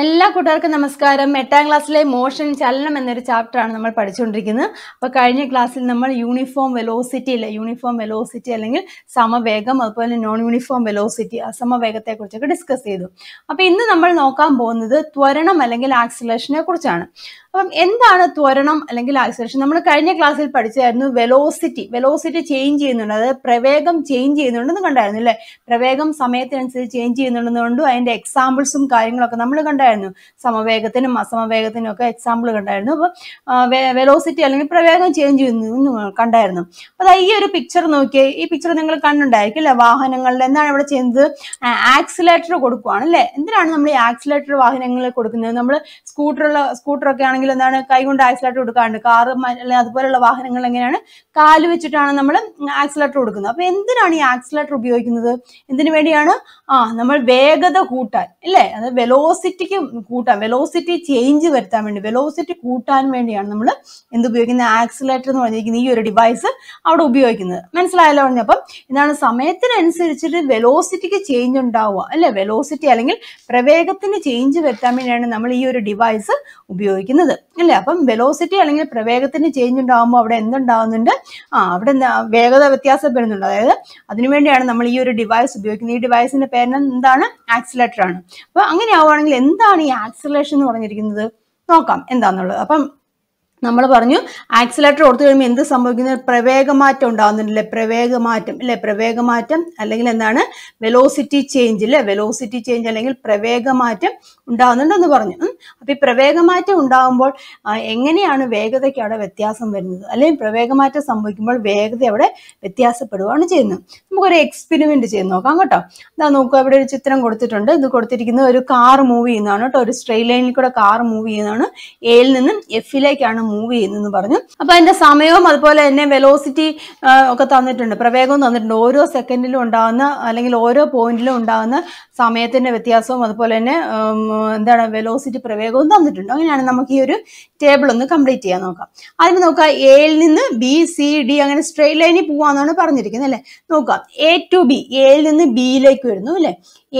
എല്ലാ കൂട്ടുകാർക്കും നമസ്കാരം എട്ടാം ക്ലാസ്സിലെ മോഷൻ ചലനം എന്നൊരു ചാപ്റ്ററാണ് നമ്മൾ പഠിച്ചുകൊണ്ടിരിക്കുന്നത് അപ്പോൾ കഴിഞ്ഞ ക്ലാസ്സിൽ നമ്മൾ യൂണിഫോം വെലോസിറ്റി അല്ലെ യൂണിഫോം വെലോസിറ്റി അല്ലെങ്കിൽ സമവേഗം അതുപോലെ നോൺ യൂണിഫോം വെലോസിറ്റി അസമവേഗത്തെക്കുറിച്ചൊക്കെ ഡിസ്കസ് ചെയ്തു അപ്പോൾ ഇന്ന് നമ്മൾ നോക്കാൻ പോകുന്നത് ത്വരണം അല്ലെങ്കിൽ ആക്സിലേഷനെ കുറിച്ചാണ് അപ്പം എന്താണ് ത്വരണം അല്ലെങ്കിൽ ആക്സിലേഷൻ നമ്മൾ കഴിഞ്ഞ ക്ലാസ്സിൽ പഠിച്ചായിരുന്നു വെലോസിറ്റി വെലോസിറ്റി ചേഞ്ച് ചെയ്യുന്നുണ്ട് അതായത് പ്രവേഗം ചേഞ്ച് ചെയ്യുന്നുണ്ടെന്ന് കണ്ടായിരുന്നു അല്ലേ പ്രവേഗം സമയത്തിനനുസരിച്ച് ചേഞ്ച് ചെയ്യുന്നുണ്ടെന്നുകൊണ്ടും അതിൻ്റെ എക്സാമ്പിൾസും കാര്യങ്ങളൊക്കെ നമ്മൾ കണ്ടായിരുന്നു ഉണ്ടായിരുന്നു സമവേഗത്തിനും അസമവേഗത്തിനും ഒക്കെ എക്സാമ്പിൾ കണ്ടായിരുന്നു അപ്പോൾ വെലോസിറ്റി അല്ലെങ്കിൽ പ്രവേഗം ചേഞ്ച് ചെയ്യുന്നു കണ്ടായിരുന്നു അപ്പോൾ ഈ ഒരു പിക്ചർ നോക്കിയേ ഈ പിക്ചർ നിങ്ങൾ കണ്ടുണ്ടായിരിക്കും അല്ലെ വാഹനങ്ങളിൽ എന്താണ് ഇവിടെ ചെയ്യുന്നത് ആക്സിലേറ്റർ കൊടുക്കുവാണ് അല്ലെ എന്തിനാണ് നമ്മൾ ഈ ആക്സിലേറ്റർ വാഹനങ്ങളിൽ കൊടുക്കുന്നത് നമ്മൾ സ്കൂട്ടറുള്ള സ്കൂട്ടറൊക്കെ ആണെങ്കിൽ എന്താണ് കൈകൊണ്ട് ആക്സിലേറ്റർ കൊടുക്കാറുണ്ട് കാറ് അല്ലെങ്കിൽ അതുപോലെയുള്ള വാഹനങ്ങൾ എങ്ങനെയാണ് കാല് വെച്ചിട്ടാണ് നമ്മൾ ആക്സിലേറ്റർ കൊടുക്കുന്നത് അപ്പൊ എന്തിനാണ് ഈ ആക്സിലേറ്റർ ഉപയോഗിക്കുന്നത് എന്തിനു വേണ്ടിയാണ് ആ നമ്മൾ വേഗത കൂട്ടാൻ അല്ലേ അത് വെലോസിറ്റിക്ക് കൂട്ടാൻ വെലോസിറ്റി ചേഞ്ച് വരുത്താൻ വേണ്ടി വെലോസിറ്റി കൂട്ടാൻ വേണ്ടിയാണ് നമ്മൾ എന്ത് ഉപയോഗിക്കുന്നത് ആക്സിലേറ്റർ എന്ന് പറഞ്ഞിരിക്കുന്ന ഈ ഒരു ഡിവൈസ് അവിടെ ഉപയോഗിക്കുന്നത് മനസ്സിലായല്ലോ അപ്പം എന്താണ് സമയത്തിനനുസരിച്ചിട്ട് വെലോസിറ്റിക്ക് ചേഞ്ച് ഉണ്ടാവുക അല്ലെ വെലോസിറ്റി അല്ലെങ്കിൽ പ്രവേഗത്തിന് ചേഞ്ച് വരുത്താൻ വേണ്ടിയാണ് നമ്മൾ ഈ ഒരു ഡിവൈസ് ഉപയോഗിക്കുന്നത് അല്ലെ അപ്പം വെലോസിറ്റി അല്ലെങ്കിൽ പ്രവേഗത്തിന് ചേഞ്ച് ഉണ്ടാകുമ്പോൾ അവിടെ എന്തുണ്ടാവുന്നുണ്ട് ആ അവിടെ വേഗത വ്യത്യാസപ്പെടുന്നുണ്ട് അതായത് അതിനുവേണ്ടിയാണ് നമ്മൾ ഈ ഒരു ഡിവൈസ് ഉപയോഗിക്കുന്നത് ഈ ഡിവൈസിന്റെ പേര് എന്താണ് ആക്സിലേറ്റർ ആണ് അപ്പൊ അങ്ങനെ ആവുകയാണെങ്കിൽ എന്താണ് എന്താണ് ഈ ആക്സലേഷൻ എന്ന് പറഞ്ഞിരിക്കുന്നത് നോക്കാം എന്താന്നുള്ളത് അപ്പം നമ്മൾ പറഞ്ഞു ആക്സിലേറ്റർ കൊടുത്തു കഴിയുമ്പോൾ എന്ത് സംഭവിക്കുന്ന പ്രവേഗമാറ്റം ഉണ്ടാകുന്നുണ്ടല്ലേ പ്രവേഗമാറ്റം അല്ലെ പ്രവേഗമാറ്റം അല്ലെങ്കിൽ എന്താണ് വെലോസിറ്റി ചേഞ്ച് അല്ലെ വെലോസിറ്റി ചേഞ്ച് അല്ലെങ്കിൽ പ്രവേഗമാറ്റം ഉണ്ടാകുന്നുണ്ടെന്ന് പറഞ്ഞു അപ്പൊ ഈ പ്രവേഗമാറ്റം ഉണ്ടാകുമ്പോൾ എങ്ങനെയാണ് വേഗതയ്ക്ക് അവിടെ വ്യത്യാസം വരുന്നത് അല്ലെങ്കിൽ പ്രവേഗമാറ്റം സംഭവിക്കുമ്പോൾ വേഗത അവിടെ വ്യത്യാസപ്പെടുകയാണ് ചെയ്യുന്നത് നമുക്കൊരു എക്സ്പെരിമെന്റ് ചെയ്ത് നോക്കാം കേട്ടോ ഇതാ നോക്കുക ഇവിടെ ഒരു ചിത്രം കൊടുത്തിട്ടുണ്ട് ഇത് കൊടുത്തിരിക്കുന്നത് ഒരു കാർ മൂവ് ചെയ്യുന്നതാണ് കേട്ടോ ഒരു സ്ട്രെയിറ്റ് ലൈനിൽ കൂടെ കാർ മൂവ് ചെയ്യുന്നതാണ് എയിൽ നിന്നും എഫിലേക്കാണ് മൂവ് ചെയ്യുന്നതെന്ന് പറഞ്ഞു അപ്പോൾ അതിന്റെ സമയവും അതുപോലെ തന്നെ വെലോസിറ്റി ഒക്കെ തന്നിട്ടുണ്ട് പ്രവേഗം തന്നിട്ടുണ്ട് ഓരോ സെക്കൻഡിലും ഉണ്ടാകുന്ന അല്ലെങ്കിൽ ഓരോ പോയിന്റിലും ഉണ്ടാകുന്ന സമയത്തിന്റെ വ്യത്യാസവും അതുപോലെ തന്നെ എന്താണ് വെലോസിറ്റി പ്രവേഗവും തന്നിട്ടുണ്ട് അങ്ങനെയാണ് നമുക്ക് ഈ ഒരു ടേബിൾ ഒന്ന് കംപ്ലീറ്റ് ചെയ്യാൻ നോക്കാം അതിന് നോക്കാം എയിൽ നിന്ന് ബി സി ഡി അങ്ങനെ സ്ട്രെയിറ്റ് ലൈനിൽ പോവാന്നാണ് പറഞ്ഞിരിക്കുന്നത് അല്ലെ നോക്കാം എ ടു ബി എയിൽ നിന്ന് ബിയിലേക്ക് വരുന്നു അല്ലെ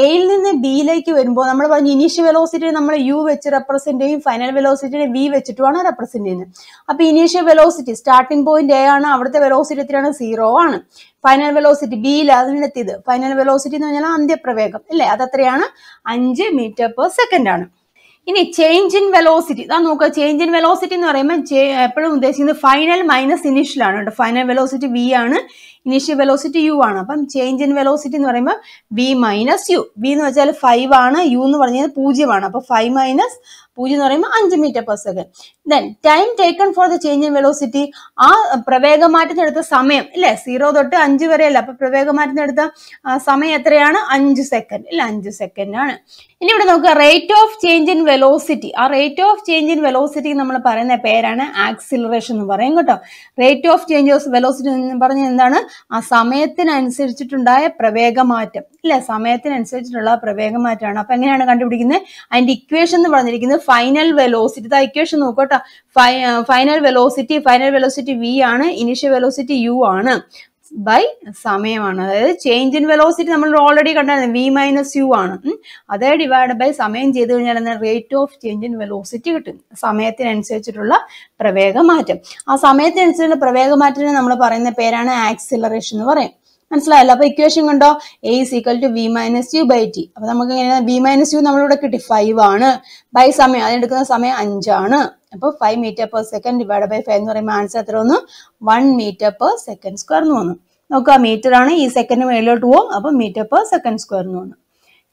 എയിൽ നിന്ന് ബിയിലേക്ക് വരുമ്പോൾ നമ്മൾ പറഞ്ഞു ഇനീഷ്യൽ വെലോസിറ്റിയെ നമ്മൾ യു വെച്ച് റെപ്രസെന്റ് ചെയ്യും ഫൈനൽ വെലോസിറ്റിയെ വി വെച്ചിട്ടുമാണ് റെപ്രസെന്റ് ചെയ്യുന്നത് അപ്പൊ initial velocity starting point A ആണ് അവിടുത്തെ വെലോസിറ്റി എത്രയാണ് സീറോ ആണ് ഫൈനൽ വെലോസിറ്റി ബിയിൽ അതിനെത്തിയത് ഫൈനൽ വെലോസിറ്റി എന്ന് പറഞ്ഞാൽ അന്ത്യപ്രവേഗം അല്ലേ അതെത്രയാണ് അഞ്ച് മീറ്റർ പെർ സെക്കൻഡ് ആണ് ഇനി ചേഞ്ച് ഇൻ വെലോസിറ്റി അതാ നോക്കുക ചേഞ്ച് ഇൻ വെലോസിറ്റി എന്ന് പറയുമ്പോൾ എപ്പോഴും ഉദ്ദേശിക്കുന്നത് ഫൈനൽ മൈനസ് ഇനീഷ്യൽ ആണ് കേട്ടോ ഫൈനൽ വെലോസിറ്റി വി ആണ് ഇനീഷ്യൽ വെലോസിറ്റി യു ആണ് അപ്പം ചേഞ്ച് ഇൻ വെലോസിറ്റി എന്ന് പറയുമ്പോൾ വി മൈനസ് യു ബി എന്ന് വെച്ചാൽ ഫൈവ് ആണ് യു എന്ന് പറഞ്ഞാൽ പൂജ്യമാണ് അപ്പൊ ഫൈവ് മൈനസ് പൂജ്യം എന്ന് പറയുമ്പോൾ അഞ്ച് metre per second then time taken for the change in velocity ആ പ്രവേഗമാറ്റത്തിനെടുത്ത സമയം ഇല്ലേ സീറോ തൊട്ട് അഞ്ച് വരെയല്ല അപ്പൊ പ്രവേഗമാറ്റത്തിനെടുത്ത സമയം എത്രയാണ് അഞ്ച് സെക്കൻഡ് ഇല്ല അഞ്ച് സെക്കൻഡ് ആണ് ഇനി ഇവിടെ നോക്കുക rate of change in velocity ആ rate of change in velocity നമ്മൾ പറയുന്ന പേരാണ് ആക്സിലറേഷൻ എന്ന് പറയും കേട്ടോ rate of change of velocity എന്ന് പറഞ്ഞാൽ എന്താണ് ആ സമയത്തിനനുസരിച്ചിട്ടുണ്ടായ പ്രവേഗമാറ്റം അല്ലെ സമയത്തിനനുസരിച്ചിട്ടുള്ള പ്രവേഗമാറ്റമാണ് അപ്പൊ എങ്ങനെയാണ് കണ്ടുപിടിക്കുന്നത് അതിന്റെ ഇക്വേഷൻ എന്ന് പറഞ്ഞിരിക്കുന്നത് ഫൈനൽ വെലോസിറ്റി ആ ഇക്വേഷൻ നോക്കൂ final velocity final velocity V ആണ് ഇനിഷ്യൽ വെലോസിറ്റി യു ആണ് ബൈ സമയമാണ് അതായത് ചേഞ്ച് ഇൻ വെലോസിറ്റി നമ്മൾ ഓൾറെഡി കണ്ടായിരുന്നു വി മൈനസ് യു ആണ് അതേ ഡിവൈഡ് ബൈ സമയം ചെയ്ത് കഴിഞ്ഞാൽ rate of change in velocity കിട്ടും സമയത്തിനനുസരിച്ചിട്ടുള്ള പ്രവേഗമാറ്റം ആ സമയത്തിനനുസരിച്ചുള്ള പ്രവേഗമാറ്റത്തിന് നമ്മൾ പറയുന്ന പേരാണ് ആക്സിലറേഷൻ എന്ന് പറയും മനസ്സിലായല്ലോ അപ്പൊ ഇക്വേഷൻ കണ്ടോ A is equal to V minus U by T അപ്പൊ നമുക്ക് എങ്ങനെയാണ് വി മൈനസ് യു നമ്മളിവിടെ കിട്ടി ഫൈവ് ആണ് ബൈ സമയം അതിനെടുക്കുന്ന സമയം അഞ്ചാണ് അപ്പോൾ five metre per second divide by five എന്ന് പറയുമ്പോൾ ആൻസർ എത്ര വന്നു one metre per second square എന്ന് വന്നു നോക്കുക മീറ്റർ ആണ് ഈ സെക്കൻഡ് മേളിലോട്ട് പോകും അപ്പോൾ മീറ്റർ പെർ സെക്കൻഡ് സ്ക്വയർ എന്ന് വന്നു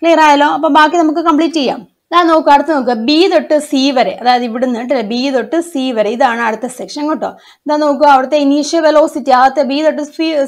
ക്ലിയർ ആയല്ലോ അപ്പോൾ ബാക്കി നമുക്ക് കംപ്ലീറ്റ് ചെയ്യാം അതാ നോക്കുക അടുത്ത് നോക്കുക ബി തൊട്ട് സി വരെ അതായത് ഇവിടുന്ന് കേട്ടോ ബി തൊട്ട് സി വരെ ഇതാണ് അടുത്ത സെക്ഷൻ കേട്ടോ ഇതാ നോക്കുക അവിടുത്തെ ഇനീഷ്യൽ വെലോസിറ്റി അകത്തെ ബി തൊട്ട്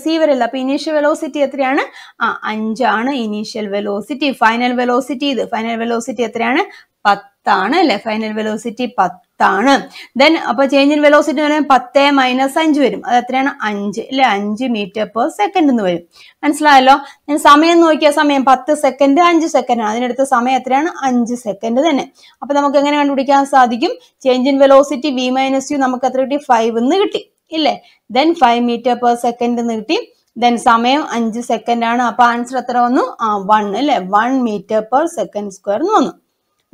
സി വരെ അല്ല അപ്പോൾ ഇനീഷ്യൽ വെലോസിറ്റി എത്രയാണ് ആ അഞ്ചാണ് ഇനീഷ്യൽ വെലോസിറ്റി ഫൈനൽ വെലോസിറ്റി ഇത് ഫൈനൽ വെലോസിറ്റി എത്രയാണ് പത്താണ് അല്ലേ ഫൈനൽ വെലോസിറ്റി പത്ത് പത്താണ് ദെൻ അപ്പൊ ചേഞ്ച് ഇൻ വെലോസിറ്റി എന്ന് പറയുമ്പോൾ പത്ത് മൈനസ് അഞ്ച് വരും അത് എത്രയാണ് അഞ്ച് അല്ലെ അഞ്ച് മീറ്റർ പെർ സെക്കൻഡ് എന്ന് വരും മനസ്സിലായല്ലോ ഞാൻ സമയം നോക്കിയ സമയം പത്ത് സെക്കൻഡ് അഞ്ച് സെക്കൻഡ് ആണ് അതിനടുത്ത സമയം എത്രയാണ് അഞ്ച് സെക്കൻഡ് തന്നെ അപ്പൊ നമുക്ക് എങ്ങനെ കണ്ടുപിടിക്കാൻ സാധിക്കും change in velocity V minus U നമുക്ക് എത്ര കിട്ടി ഫൈവ് എന്ന് കിട്ടി ഇല്ലേ then five metre per second എന്ന് കിട്ടി ദെൻ സമയം അഞ്ച് സെക്കൻഡ് ആണ് അപ്പൊ ആൻസർ എത്ര വന്നു ആ വൺ അല്ലെ one metre per second square എന്ന് വന്നു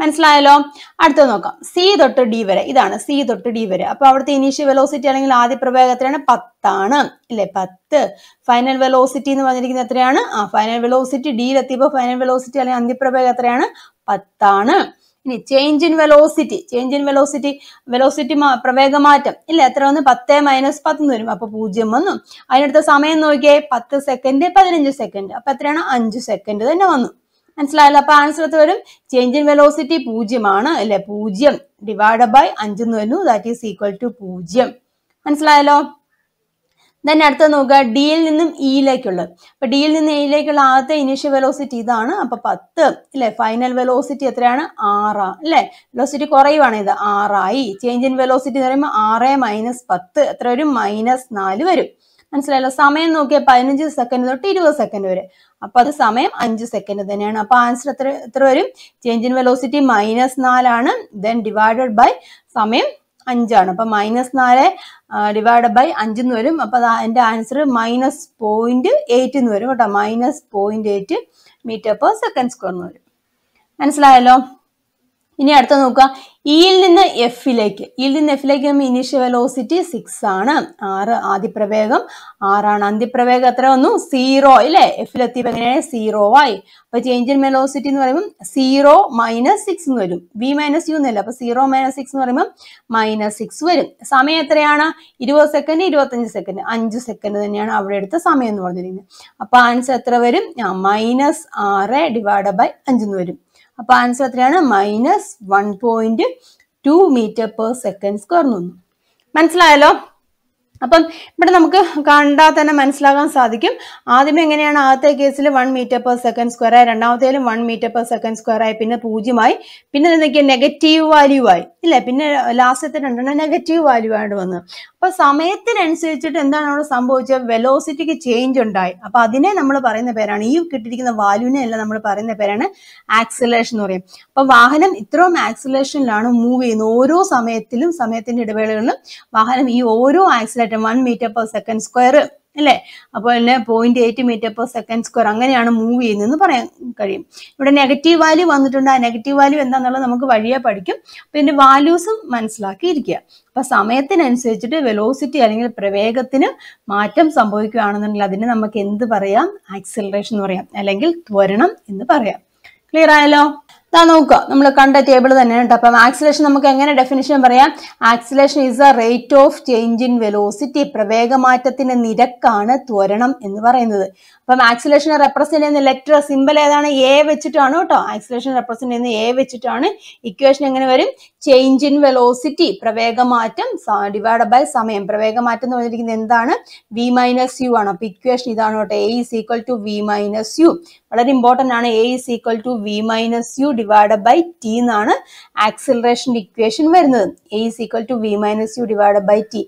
മനസ്സിലായല്ലോ അടുത്തത് നോക്കാം സി തൊട്ട് ഡി വരെ ഇതാണ് സി തൊട്ട് ഡി വരെ അപ്പൊ അവിടുത്തെ ഇനീഷ്യൽ വെലോസിറ്റി അല്ലെങ്കിൽ ആദ്യ പ്രവേഗത്തിലാണ് പത്താണ് അല്ലെ പത്ത് ഫൈനൽ വെലോസിറ്റി എന്ന് പറഞ്ഞിരിക്കുന്നത് എത്രയാണ് ആ ഫൈനൽ വെലോസിറ്റി ഡിയിലെത്തിയപ്പോ ഫൈനൽ വെലോസിറ്റി അല്ലെങ്കിൽ അന്ത്യപ്രവേഗം എത്രയാണ് പത്താണ് ഇനി change in velocity change in velocity velocity പ്രവേഗമാറ്റം ഇല്ല എത്ര വന്ന് പത്ത് മൈനസ് പത്ത് വരും അപ്പൊ പൂജ്യം വന്നു അതിനടുത്ത സമയം നോക്കിയേ പത്ത് സെക്കൻഡ് പതിനഞ്ച് സെക്കൻഡ് അപ്പൊ എത്രയാണ് അഞ്ച് സെക്കൻഡ് തന്നെ വന്നു മനസ്സിലായല്ലോ അപ്പൊ ആൻസർ എത്ര വരും ചേഞ്ച് ഇൻ വെലോസിറ്റി പൂജ്യമാണ് അല്ലെ പൂജ്യം ഡിവൈഡ് ബൈ അഞ്ച് എന്ന് വരുന്നു ദാറ്റ് ഈസ് ഈക്വൽ ടു പൂജ്യം മനസ്സിലായല്ലോ ദെൻ അടുത്ത നോക്കുക ഡിയിൽ നിന്നും ഇയിലേക്കുള്ളത് e അപ്പൊ ഡിയിൽ നിന്ന് എയിലേക്കുള്ള ആദ്യത്തെ ഇനീഷ്യൽ വെലോസിറ്റി ഇതാണ് അപ്പൊ പത്ത് അല്ലെ ഫൈനൽ വെലോസിറ്റി എത്രയാണ് ആറാ അല്ലെ വെലോസിറ്റി കുറയുവാണ് ഇത് ആറായി ചേഞ്ച് ഇൻ വെലോസിറ്റി എന്ന് പറയുമ്പോൾ ആറ് മൈനസ് പത്ത് എത്ര വരും മൈനസ് നാല് വരും മനസ്സിലായല്ലോ സമയം നോക്കിയാൽ പതിനഞ്ച് സെക്കൻഡ് തൊട്ട് ഇരുപത് സെക്കൻഡ് വരെ അപ്പൊ അത് സമയം അഞ്ച് സെക്കൻഡ് തന്നെയാണ് അപ്പൊ ആൻസർ എത്ര എത്ര വരും ചേഞ്ച് ഇൻ വെലോസിറ്റി മൈനസ് നാലാണ് ദെൻ ഡിവൈഡഡ് ബൈ സമയം അഞ്ചാണ് അപ്പൊ മൈനസ് നാല് ഡിവൈഡ് ബൈ അഞ്ചെന്ന് വരും അപ്പൊ അതിന്റെ ആൻസർ മൈനസ് പോയിന്റ് എയ്റ്റ് എന്ന് വരും കേട്ടോ minus point eight metre per second square എന്ന് വരും മനസ്സിലായല്ലോ ഇനി അടുത്ത നോക്കുക ഇയിൽ നിന്ന് എഫിലേക്ക് ഇയിൽ നിന്ന് എഫിലേക്ക് നമ്മൾ ഇനീഷ്യൽ വെലോസിറ്റി സിക്സ് ആണ് ആറ് ആദ്യപ്രവേഗം ആറാണ് അന്തിപ്രവേഗം എത്ര വന്നു സീറോ ഇല്ലേ എഫിലെത്തിയപ്പോ എങ്ങനെയാണ് സീറോ ആയി അപ്പൊ ചേഞ്ച് ഇൻ വെലോസിറ്റി എന്ന് പറയുമ്പോൾ സീറോ മൈനസ് സിക്സ് എന്ന് വരും വി മൈനസ് യു എന്നല്ല അപ്പൊ സീറോ മൈനസ് സിക്സ് എന്ന് പറയുമ്പോൾ മൈനസ് സിക്സ് വരും സമയം എത്രയാണ് ഇരുപത് സെക്കൻഡ് ഇരുപത്തഞ്ച് സെക്കൻഡ് അഞ്ച് സെക്കൻഡ് തന്നെയാണ് അവിടെ എടുത്ത സമയം എന്ന് പറഞ്ഞിരിക്കുന്നത് അപ്പൊ ആൻസർ എത്ര വരും മൈനസ് ആറ് ഡിവൈഡ് ബൈ അഞ്ച് എന്ന് വരും അപ്പോൾ ആൻസർ എത്രയാണ് minus one point two metre per second square നിന്നു മനസ്സിലായല്ലോ അപ്പം ഇവിടെ നമുക്ക് കണ്ടാൽ തന്നെ മനസ്സിലാകാൻ സാധിക്കും ആദ്യം എങ്ങനെയാണ് ആദ്യത്തെ കേസിൽ one metre per second square ആയി രണ്ടാമത്തേലും one metre per second square ആയി പിന്നെ പൂജ്യമായി പിന്നെ എന്തൊക്കെയാണ് നെഗറ്റീവ് വാല്യൂ ആയി ഇല്ലേ പിന്നെ ലാസ്റ്റത്തെ രണ്ടെണ്ണം നെഗറ്റീവ് വാല്യൂ ആയിട്ട് വന്നു അപ്പൊ സമയത്തിനനുസരിച്ചിട്ട് എന്താണ് അവിടെ സംഭവിച്ചത് വെലോസിറ്റിക്ക് ചേഞ്ച് ഉണ്ടായി അപ്പൊ അതിനെ നമ്മൾ പറയുന്ന പേരാണ് ഈ കിട്ടിയിരിക്കുന്ന വാല്യൂവിനെ അല്ല നമ്മൾ പറയുന്ന പേരാണ് ആക്സിലേഷൻ എന്ന് പറയും അപ്പൊ വാഹനം ഇത്രയും ആക്സിലേഷനിലാണ് മൂവ് ചെയ്യുന്നത് ഓരോ സമയത്തിലും സമയത്തിന്റെ ഇടവേളകളിലും വാഹനം ഈ ഓരോ ആക്സിലേറ്റർ മാറ്റം one metre per second square അല്ലേ അപ്പോൾ തന്നെ point eight metre per second square അങ്ങനെയാണ് മൂവ് ചെയ്യുന്നതെന്ന് പറയാൻ കഴിയും ഇവിടെ നെഗറ്റീവ് വാല്യൂ വന്നിട്ടുണ്ട് ആ നെഗറ്റീവ് വാല്യൂ എന്താണെന്നുള്ളത് നമുക്ക് വഴിയെ പഠിക്കും പിന്നെ വാല്യൂസും മനസ്സിലാക്കിയിരിക്കുക അപ്പൊ സമയത്തിനനുസരിച്ചിട്ട് വെലോസിറ്റി അല്ലെങ്കിൽ പ്രവേഗത്തിന് മാറ്റം സംഭവിക്കുകയാണെന്നുണ്ടെങ്കിൽ അതിന് നമുക്ക് എന്ത് പറയാം ആക്സിലറേഷൻ എന്ന് പറയാം അല്ലെങ്കിൽ ത്വരണം എന്ന് പറയാം ക്ലിയർ ആയല്ലോ ഇതാ നോക്കുക നമ്മൾ കണ്ട ടേബിൾ തന്നെയാണ് കേട്ടോ അപ്പം ആക്സിലേഷൻ നമുക്ക് എങ്ങനെ ഡെഫിനിഷൻ പറയാം acceleration is a rate of change in velocity പ്രവേഗമാറ്റത്തിന്റെ നിരക്കാണ് ത്വരണം എന്ന് പറയുന്നത് അപ്പം ആക്സിലേഷൻ റെപ്രസെന്റ് ചെയ്യുന്ന ലെറ്റർ സിമ്പിൾ ഏതാണ് എ വെച്ചിട്ടാണ് കേട്ടോ ആക്സിലേഷൻ റെപ്രസെന്റ് ചെയ്യുന്ന എ വെച്ചിട്ടാണ് ഇക്വേഷൻ എങ്ങനെ വരും ചേഞ്ച് ഇൻ വെലോസിറ്റി പ്രവേഗമാറ്റം ഡിവൈഡ് ബൈ സമയം പ്രവേഗമാറ്റം എന്ന് പറഞ്ഞിരിക്കുന്നത് എന്താണ് വി മൈനസ് യു ആണ് അപ്പൊ ഇക്വേഷൻ ഇതാണ് കേട്ടോ A is equal to V minus U വളരെ ഇമ്പോർട്ടന്റ് ആണ് A is equal to V minus U divide by T എന്നാണ് ആക്സിലറേഷന്റെ ഇക്വേഷൻ വരുന്നത് A is equal to V minus U divide by T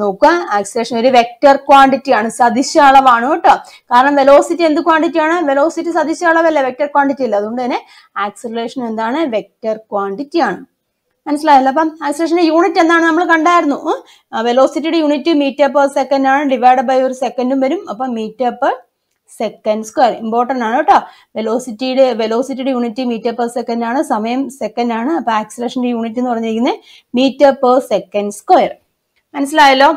നോക്കുക ആക്സിലേഷൻ ഒരു vector quantity ആണ് സദിശ അളവാണ് കേട്ടോ കാരണം വെലോസിറ്റി എന്ത് ക്വാണ്ടിറ്റി ആണ് വെലോസിറ്റി സദിശ അളവല്ല വെക്റ്റർ ക്വാണ്ടിറ്റി അല്ല അതുകൊണ്ട് തന്നെ ആക്സിലറേഷൻ എന്താണ് വെക്റ്റർ ക്വാണ്ടിറ്റി ആണ് മനസ്സിലായല്ലോ അപ്പം ആക്സിലറേഷന്റെ യൂണിറ്റ് എന്താണ് നമ്മൾ കണ്ടായിരുന്നു വെലോസിറ്റിയുടെ യൂണിറ്റ് മീറ്റർ പെർ സെക്കൻഡ് ആണ് ഡിവൈഡ് ബൈ ഒരു സെക്കൻഡും വരും അപ്പം metre per second square important ആണ് കേട്ടോ വെലോസിറ്റിയുടെ വെലോസിറ്റിയുടെ യൂണിറ്റ് മീറ്റർ പെർ സെക്കൻഡ് ആണ് സമയം സെക്കൻഡ് ആണ് അപ്പൊ ആക്സിലറേഷന്റെ യൂണിറ്റ് എന്ന് പറഞ്ഞിരിക്കുന്നത് മീറ്റർ പെർ സെക്കൻഡ് സ്ക്വയർ മനസ്സിലായല്ലോ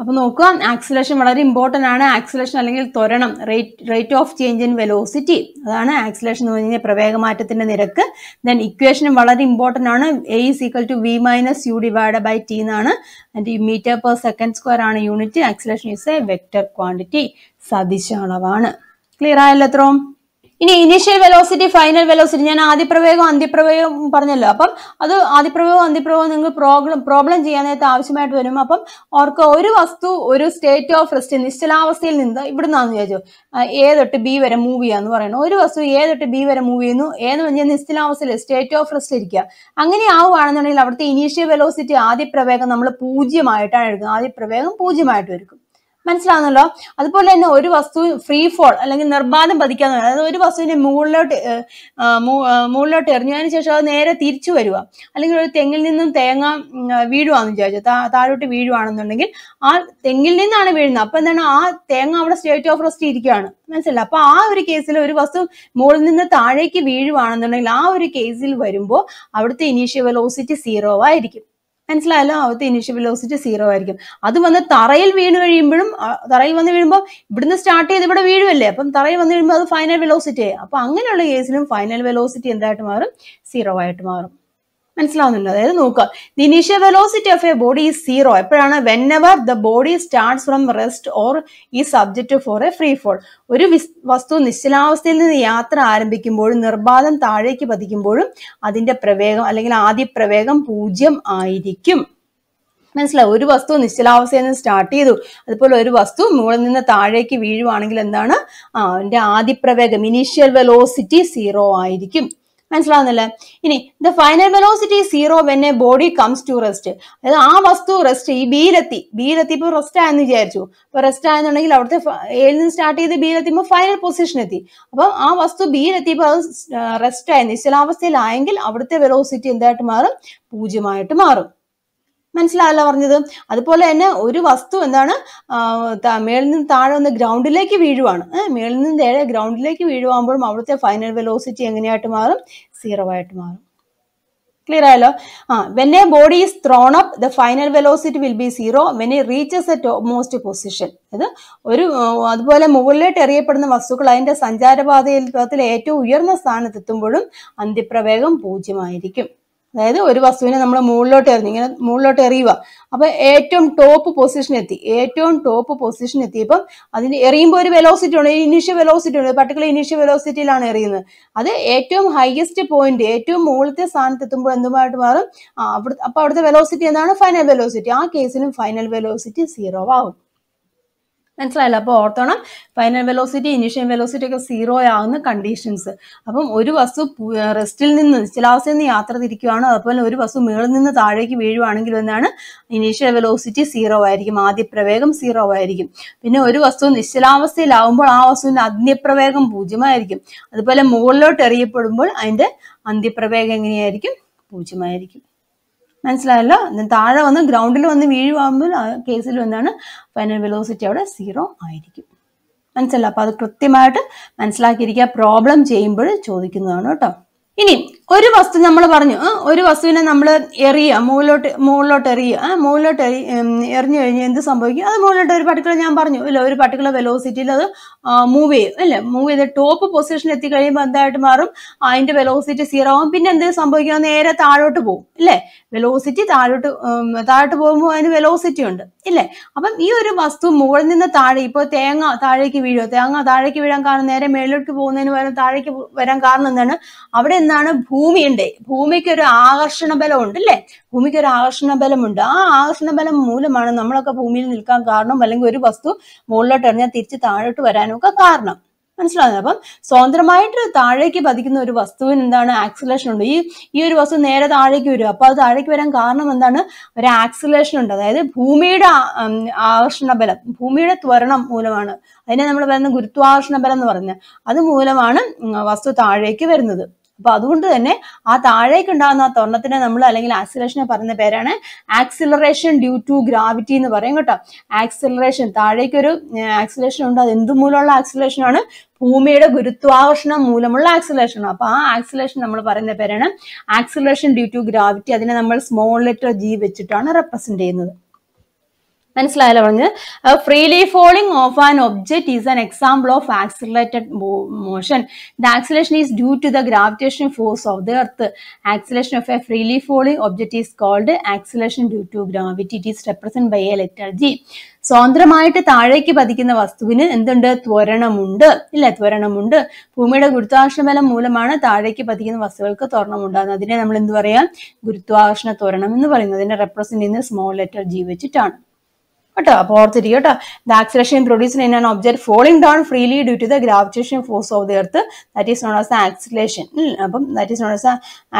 അപ്പോൾ നോക്കുക ആക്സിലേഷൻ വളരെ ഇമ്പോർട്ടൻ്റ് ആണ് ആക്സിലേഷൻ അല്ലെങ്കിൽ ത്വരണം rate rate of change in velocity അതാണ് ആക്സിലേഷൻ എന്ന് പറഞ്ഞാൽ പ്രവേഗമാറ്റത്തിന്റെ നിരക്ക് ദെൻ ഇക്വേഷനും വളരെ ഇമ്പോർട്ടൻ്റ് ആണ് A is equal to V minus U divide by T എന്നാണ് and metre per second square ആണ് unit acceleration is a vector quantity സദിശ അളവാണ് ക്ലിയർ ആയല്ലോ ഇനി ഇനീഷ്യൽ വെലോസിറ്റി ഫൈനൽ വെലോസിറ്റി ഞാൻ ആദ്യപ്രവേഗം അന്ത്യപ്രവേഗം പറഞ്ഞല്ലോ അപ്പം അത് ആദ്യപ്രവേഗം അന്ത്യപ്രവേഗം നിങ്ങൾ പ്രോബ്ലം പ്രോബ്ലം ചെയ്യാൻ നേരത്തെ ആവശ്യമായിട്ട് വരും അപ്പം ഓർക്ക് ഒരു വസ്തു ഒരു സ്റ്റേറ്റ് ഓഫ് റെസ്റ്റ് നിശ്ചലാവസ്ഥയിൽ നിന്ന് ഇവിടുന്നാന്ന് വിചാരിച്ചു എ തൊട്ട് ബി വരെ മൂവ് ചെയ്യാന്ന് പറയുന്നു ഒരു വസ്തു എ തൊട്ട് ബി വരെ മൂവ് ചെയ്യുന്നു എന്ന് പറഞ്ഞാൽ നിശ്ചലാവസ്ഥയിൽ സ്റ്റേറ്റ് ഓഫ് റെസ്റ്റ് ഇരിക്കുക അങ്ങനെ ആവുകയാണെന്നുണ്ടെങ്കിൽ അവിടുത്തെ ഇനീഷ്യൽ വെലോസിറ്റി ആദ്യപ്രവേഗം നമ്മൾ പൂജ്യമായിട്ടാണ് എടുക്കുന്നത് ആദ്യപ്രവേഗം പൂജ്യമായിട്ട് എടുക്കും മനസ്സിലാവുന്നല്ലോ അതുപോലെ തന്നെ ഒരു വസ്തു ഫ്രീ ഫോൾ അല്ലെങ്കിൽ നിർബാധം പതിക്കാന്ന് പറയുന്നത് അതായത് ഒരു വസ്തുവിനെ മുകളിലോട്ട് മുകളിലോട്ട് എറിഞ്ഞു അതിന് ശേഷം അത് നേരെ തിരിച്ചു വരിക അല്ലെങ്കിൽ ഒരു തെങ്ങിൽ നിന്നും തേങ്ങ വീഴുവാന്ന് വിചാരിച്ചു താഴോട്ട് വീഴുവാണെന്നുണ്ടെങ്കിൽ ആ തെങ്ങിൽ നിന്നാണ് വീഴുന്നത് അപ്പൊ എന്താണ് ആ തേങ്ങ അവിടെ സ്റ്റേറ്റ് ഓഫ് റെസ്റ്റ് ഇരിക്കുകയാണ് മനസ്സിലായി അപ്പൊ ആ ഒരു കേസിൽ ഒരു വസ്തു മുകളിൽ നിന്ന് താഴേക്ക് വീഴുവാണെന്നുണ്ടെങ്കിൽ ആ ഒരു കേസിൽ വരുമ്പോൾ അവിടുത്തെ ഇനീഷ്യൽ വെലോസിറ്റി സീറോ ആയിരിക്കും മനസ്സിലായല്ലോ അവിടുത്തെ ഇനിഷ്യൽ വെലോസിറ്റി സീറോ ആയിരിക്കും അത് വന്ന് തറയിൽ വീണ് കഴിയുമ്പോഴും തറയിൽ വന്ന് വീഴുമ്പോൾ ഇവിടുന്ന് സ്റ്റാർട്ട് ചെയ്ത് ഇവിടെ വീഴുമല്ലേ അപ്പം തറയിൽ വന്ന് വീഴുമ്പോൾ അത് ഫൈനൽ വെലോസിറ്റി ആയി അപ്പം അങ്ങനെയുള്ള കേസിലും ഫൈനൽ വെലോസിറ്റി എന്തായിട്ട് മാറും സീറോ ആയിട്ട് മാറും മനസ്സിലാവുന്നുണ്ടോ അതായത് നോക്കുക the initial velocity of a body is zero എപ്പോഴാണ് whenever the body starts from rest or ഈ subject for a free fall ഒരു വസ്തു നിശ്ചലാവസ്ഥയിൽ നിന്ന് യാത്ര ആരംഭിക്കുമ്പോഴും നിർബാധം താഴേക്ക് പതിക്കുമ്പോഴും അതിന്റെ പ്രവേഗം അല്ലെങ്കിൽ ആദ്യ പ്രവേഗം പൂജ്യം ആയിരിക്കും മനസ്സിലാവും ഒരു വസ്തു നിശ്ചലാവസ്ഥയിൽ നിന്ന് സ്റ്റാർട്ട് ചെയ്തു അതുപോലെ ഒരു വസ്തു മുകളിൽ നിന്ന് താഴേക്ക് വീഴുവാണെങ്കിൽ എന്താണ് അതിന്റെ ആദ്യപ്രവേഗം ഇനീഷ്യൽ വെലോസിറ്റി സീറോ ആയിരിക്കും മനസ്സിലാവുന്നില്ല ഇനി the final velocity zero when a body comes to rest അതായത് ആ വസ്തു റെസ്റ്റ് ഈ ബിയിലെത്തി ബിയിലെത്തി ഇപ്പോൾ റെസ്റ്റ് ആയെന്ന് വിചാരിച്ചു അപ്പോൾ റെസ്റ്റ് ആയെന്നുണ്ടെങ്കിൽ അവിടുത്തെ എയിൽ നിന്ന് സ്റ്റാർട്ട് ചെയ്ത് ബിയിലെത്തിയപ്പോൾ ഫൈനൽ പൊസിഷൻ എത്തി അപ്പൊ ആ വസ്തു ബിയിലെത്തിയപ്പോൾ അത് റെസ്റ്റ് ആയി നിശ്ചലാവസ്ഥയിലായെങ്കിൽ അവിടുത്തെ വെലോസിറ്റി എന്തായിട്ട് മാറും പൂജ്യമായിട്ട് മാറും മനസ്സിലായല്ലോ പറഞ്ഞത് അതുപോലെ തന്നെ ഒരു വസ്തു എന്താണ് മേളിൽ നിന്ന് താഴെ ഒന്ന് ഗ്രൗണ്ടിലേക്ക് വീഴുവാണ് മേളിൽ നിന്ന് താഴെ ഗ്രൗണ്ടിലേക്ക് വീഴുവാകുമ്പോഴും അവിടുത്തെ ഫൈനൽ വെലോസിറ്റി എങ്ങനെയായിട്ട് മാറും സീറോ ആയിട്ട് മാറും ക്ലിയർ ആയല്ലോ ആ when a body is thrown up the final velocity will be zero when a reaches a most position അത് ഒരു അതുപോലെ മുകളിലോട്ട് എറിയപ്പെടുന്ന വസ്തുക്കൾ അതിന്റെ സഞ്ചാരപാതയിൽ ഏറ്റവും ഉയർന്ന സ്ഥാനത്തെത്തുമ്പോഴും അന്ത്യപ്രവേഗം പൂജ്യമായിരിക്കും അതായത് ഒരു വസ്തുവിനെ നമ്മൾ മുകളിലോട്ട് എറിഞ്ഞു ഇങ്ങനെ മുകളിലോട്ട് എറിയുക അപ്പൊ ഏറ്റവും ടോപ്പ് പൊസിഷൻ എത്തി ഏറ്റവും ടോപ്പ് പൊസിഷൻ എത്തിയപ്പം അതിന് എറിയുമ്പോൾ ഒരു വെലോസിറ്റി ഉണ്ട് ഇനീഷ്യൽ വെലോസിറ്റി ഉണ്ട് പർട്ടിക്കുലർ ഇനീഷ്യൽ വെലോസിറ്റിയിലാണ് എറിയുന്നത് അത് ഏറ്റവും ഹയസ്റ്റ് പോയിന്റ് ഏറ്റവും മുകളിലത്തെ സ്ഥാനത്ത് എത്തുമ്പോൾ എന്തുമായിട്ട് മാറും അപ്പൊ അവിടുത്തെ വെലോസിറ്റി എന്താണ് ഫൈനൽ വെലോസിറ്റി ആ കേസിലും ഫൈനൽ വെലോസിറ്റി സീറോ ആവും മനസ്സിലായില്ല അപ്പോൾ ഓർത്തോണം ഫൈനൽ വെലോസിറ്റി ഇനിഷ്യൽ വെലോസിറ്റി ഒക്കെ സീറോ ആകുന്ന കണ്ടീഷൻസ് അപ്പം ഒരു വസ്തു റെസ്റ്റിൽ നിന്ന് നിശ്ചലാവസ്ഥയിൽ നിന്ന് യാത്ര തിരിക്കുകയാണോ അതുപോലെ ഒരു വസ്തു മേളിൽ നിന്ന് താഴേക്ക് വീഴുവാണെങ്കിൽ എന്താണ് ഇനീഷ്യൽ വെലോസിറ്റി സീറോ ആയിരിക്കും ആദ്യപ്രവേഗം സീറോ ആയിരിക്കും പിന്നെ ഒരു വസ്തു നിശ്ചലാവസ്ഥയിലാവുമ്പോൾ ആ വസ്തുവിൻ്റെ അന്ത്യപ്രവേഗം പൂജ്യമായിരിക്കും അതുപോലെ മുകളിലോട്ട് എറിയപ്പെടുമ്പോൾ അതിൻ്റെ അന്ത്യപ്രവേഗം എങ്ങനെയായിരിക്കും പൂജ്യമായിരിക്കും മനസ്സിലായല്ലോ താഴെ വന്ന് ഗ്രൗണ്ടിൽ വന്ന് വീഴുവാകുമ്പോൾ ആ കേസിൽ എന്താണ് ഫൈനൽ വെലോസിറ്റി അവിടെ സീറോ ആയിരിക്കും മനസ്സിലായി അപ്പോൾ അത് കൃത്യമായിട്ട് മനസ്സിലാക്കിയിരിക്കുക പ്രോബ്ലം ചെയ്യുമ്പോൾ ചോദിക്കുന്നതാണ് കേട്ടോ ഇനി ഒരു വസ്തു നമ്മൾ പറഞ്ഞു ഒരു വസ്തുവിനെ നമ്മൾ എറിയുക മുകളിലോട്ട് മുകളിലോട്ട് എറിയുക മുകളിലോട്ട് എറി എറിഞ്ഞു കഴിഞ്ഞാൽ എന്ത് സംഭവിക്കും അത് മുകളിലോട്ട് ഒരു പർട്ടിക്കുലർ ഞാൻ പറഞ്ഞു അല്ല ഒരു പർട്ടിക്കുലർ വെലോസിറ്റിയിൽ അത് മൂവ് ചെയ്യും അല്ലേ മൂവ് ചെയ്ത് ടോപ്പ് പൊസിഷനിൽ എത്തിക്കഴിയുമ്പോൾ എന്തായിട്ട് മാറും അതിന്റെ വെലോസിറ്റി സീറോ ആവും പിന്നെ എന്ത് സംഭവിക്കുക നേരെ താഴോട്ട് പോകും ഇല്ലേ വെലോസിറ്റി താഴോട്ട് താഴോട്ട് പോകുമ്പോൾ അതിന് വെലോസിറ്റി ഉണ്ട് ഇല്ലേ അപ്പം ഈ ഒരു വസ്തു മുകളിൽ നിന്ന് താഴെ ഇപ്പോൾ തേങ്ങ താഴേക്ക് വീഴുമോ തേങ്ങ താഴേക്ക് വീഴാൻ കാരണം നേരെ മേളിലോട്ട് പോകുന്നതിന് പകരം താഴേക്ക് വരാൻ കാരണം എന്താണ് അവിടെ എന്താണ് ഭൂ ഭൂമിയുണ്ട് ഭൂമിക്ക് ഒരു ആകർഷണ ബലം ഉണ്ട് അല്ലേ ഭൂമിക്ക് ഒരു ആകർഷണ ബലമുണ്ട് ആ ആകർഷണ ബലം മൂലമാണ് നമ്മളൊക്കെ ഭൂമിയിൽ നിൽക്കാൻ കാരണം അല്ലെങ്കിൽ ഒരു വസ്തു മുകളിലോട്ട് എറിഞ്ഞാൽ തിരിച്ച് താഴോട്ട് വരാനൊക്കെ കാരണം മനസ്സിലാകുന്നത് അപ്പം സ്വതന്ത്രമായിട്ട് താഴേക്ക് പതിക്കുന്ന ഒരു വസ്തുവിന് എന്താണ് ആക്സിലേഷൻ ഉണ്ട് ഈ ഈ ഒരു വസ്തു നേരെ താഴേക്ക് വരും അപ്പോൾ അത് താഴേക്ക് വരാൻ കാരണം എന്താണ് ഒരു ആക്സിലേഷൻ ഉണ്ട് അതായത് ഭൂമിയുടെ ആകർഷണ ബലം ഭൂമിയുടെ ത്വരണം മൂലമാണ് അതിനെ നമ്മൾ പറയുന്ന ഗുരുത്വാകർഷണ ബലം എന്ന് പറഞ്ഞ അത് മൂലമാണ് വസ്തു താഴേക്ക് വരുന്നത് അപ്പൊ അതുകൊണ്ട് തന്നെ ആ താഴേക്ക് ഉണ്ടാകുന്ന ആ തൊണ്ണത്തിനെ നമ്മൾ അല്ലെങ്കിൽ ആക്സിലേഷനെ പറയുന്ന പേരാണ് ആക്സിലറേഷൻ ഡ്യൂ ടു ഗ്രാവിറ്റി എന്ന് പറയും കേട്ടോ ആക്സിലറേഷൻ താഴേക്കൊരു ആക്സിലേഷൻ ഉണ്ട് അത് എന്തുമൂലമുള്ള ആക്സിലേഷൻ ആണ് ഭൂമിയുടെ ഗുരുത്വാകർഷണം മൂലമുള്ള ആക്സിലേഷൻ അപ്പൊ ആ ആക്സിലേഷൻ നമ്മൾ പറയുന്ന പേരാണ് ആക്സിലറേഷൻ ഡ്യൂ ടു ഗ്രാവിറ്റി അതിനെ നമ്മൾ സ്മോൾ ലെറ്റർ ജി വെച്ചിട്ടാണ് റെപ്രസെന്റ് ചെയ്യുന്നത് മനസ്സിലായല്ലോ പറഞ്ഞത് freely falling of an object is an example of accelerated motion the acceleration is due to the gravitation force of the earth acceleration of a freely falling object is called acceleration due to gravity it is represent by a letter സ്വതന്ത്രമായിട്ട് താഴേക്ക് പതിക്കുന്ന വസ്തുവിന് എന്തുണ്ട് ത്വരണമുണ്ട് ഇല്ല ത്വരണമുണ്ട് ഭൂമിയുടെ ബലം മൂലമാണ് താഴേക്ക് പതിക്കുന്ന വസ്തുക്കൾക്ക് ത്വരണമുണ്ടാകുന്നത് അതിനെ നമ്മൾ എന്ത് പറയാം ഗുരുത്വാകർഷണ ത്വരണം എന്ന് പറയുന്നത് അതിനെ റെപ്രസെന്റ് ചെയ്യുന്ന സ്മോൾ ലെറ്റർ ജി വെച്ചിട്ടാണ് കേട്ടോ അപ്പൊ ഓർത്തിരിക്കുക കേട്ടോ the acceleration produce in an object falling down freely due to the gravitation force of the earth that is known as acceleration അപ്പം that is known as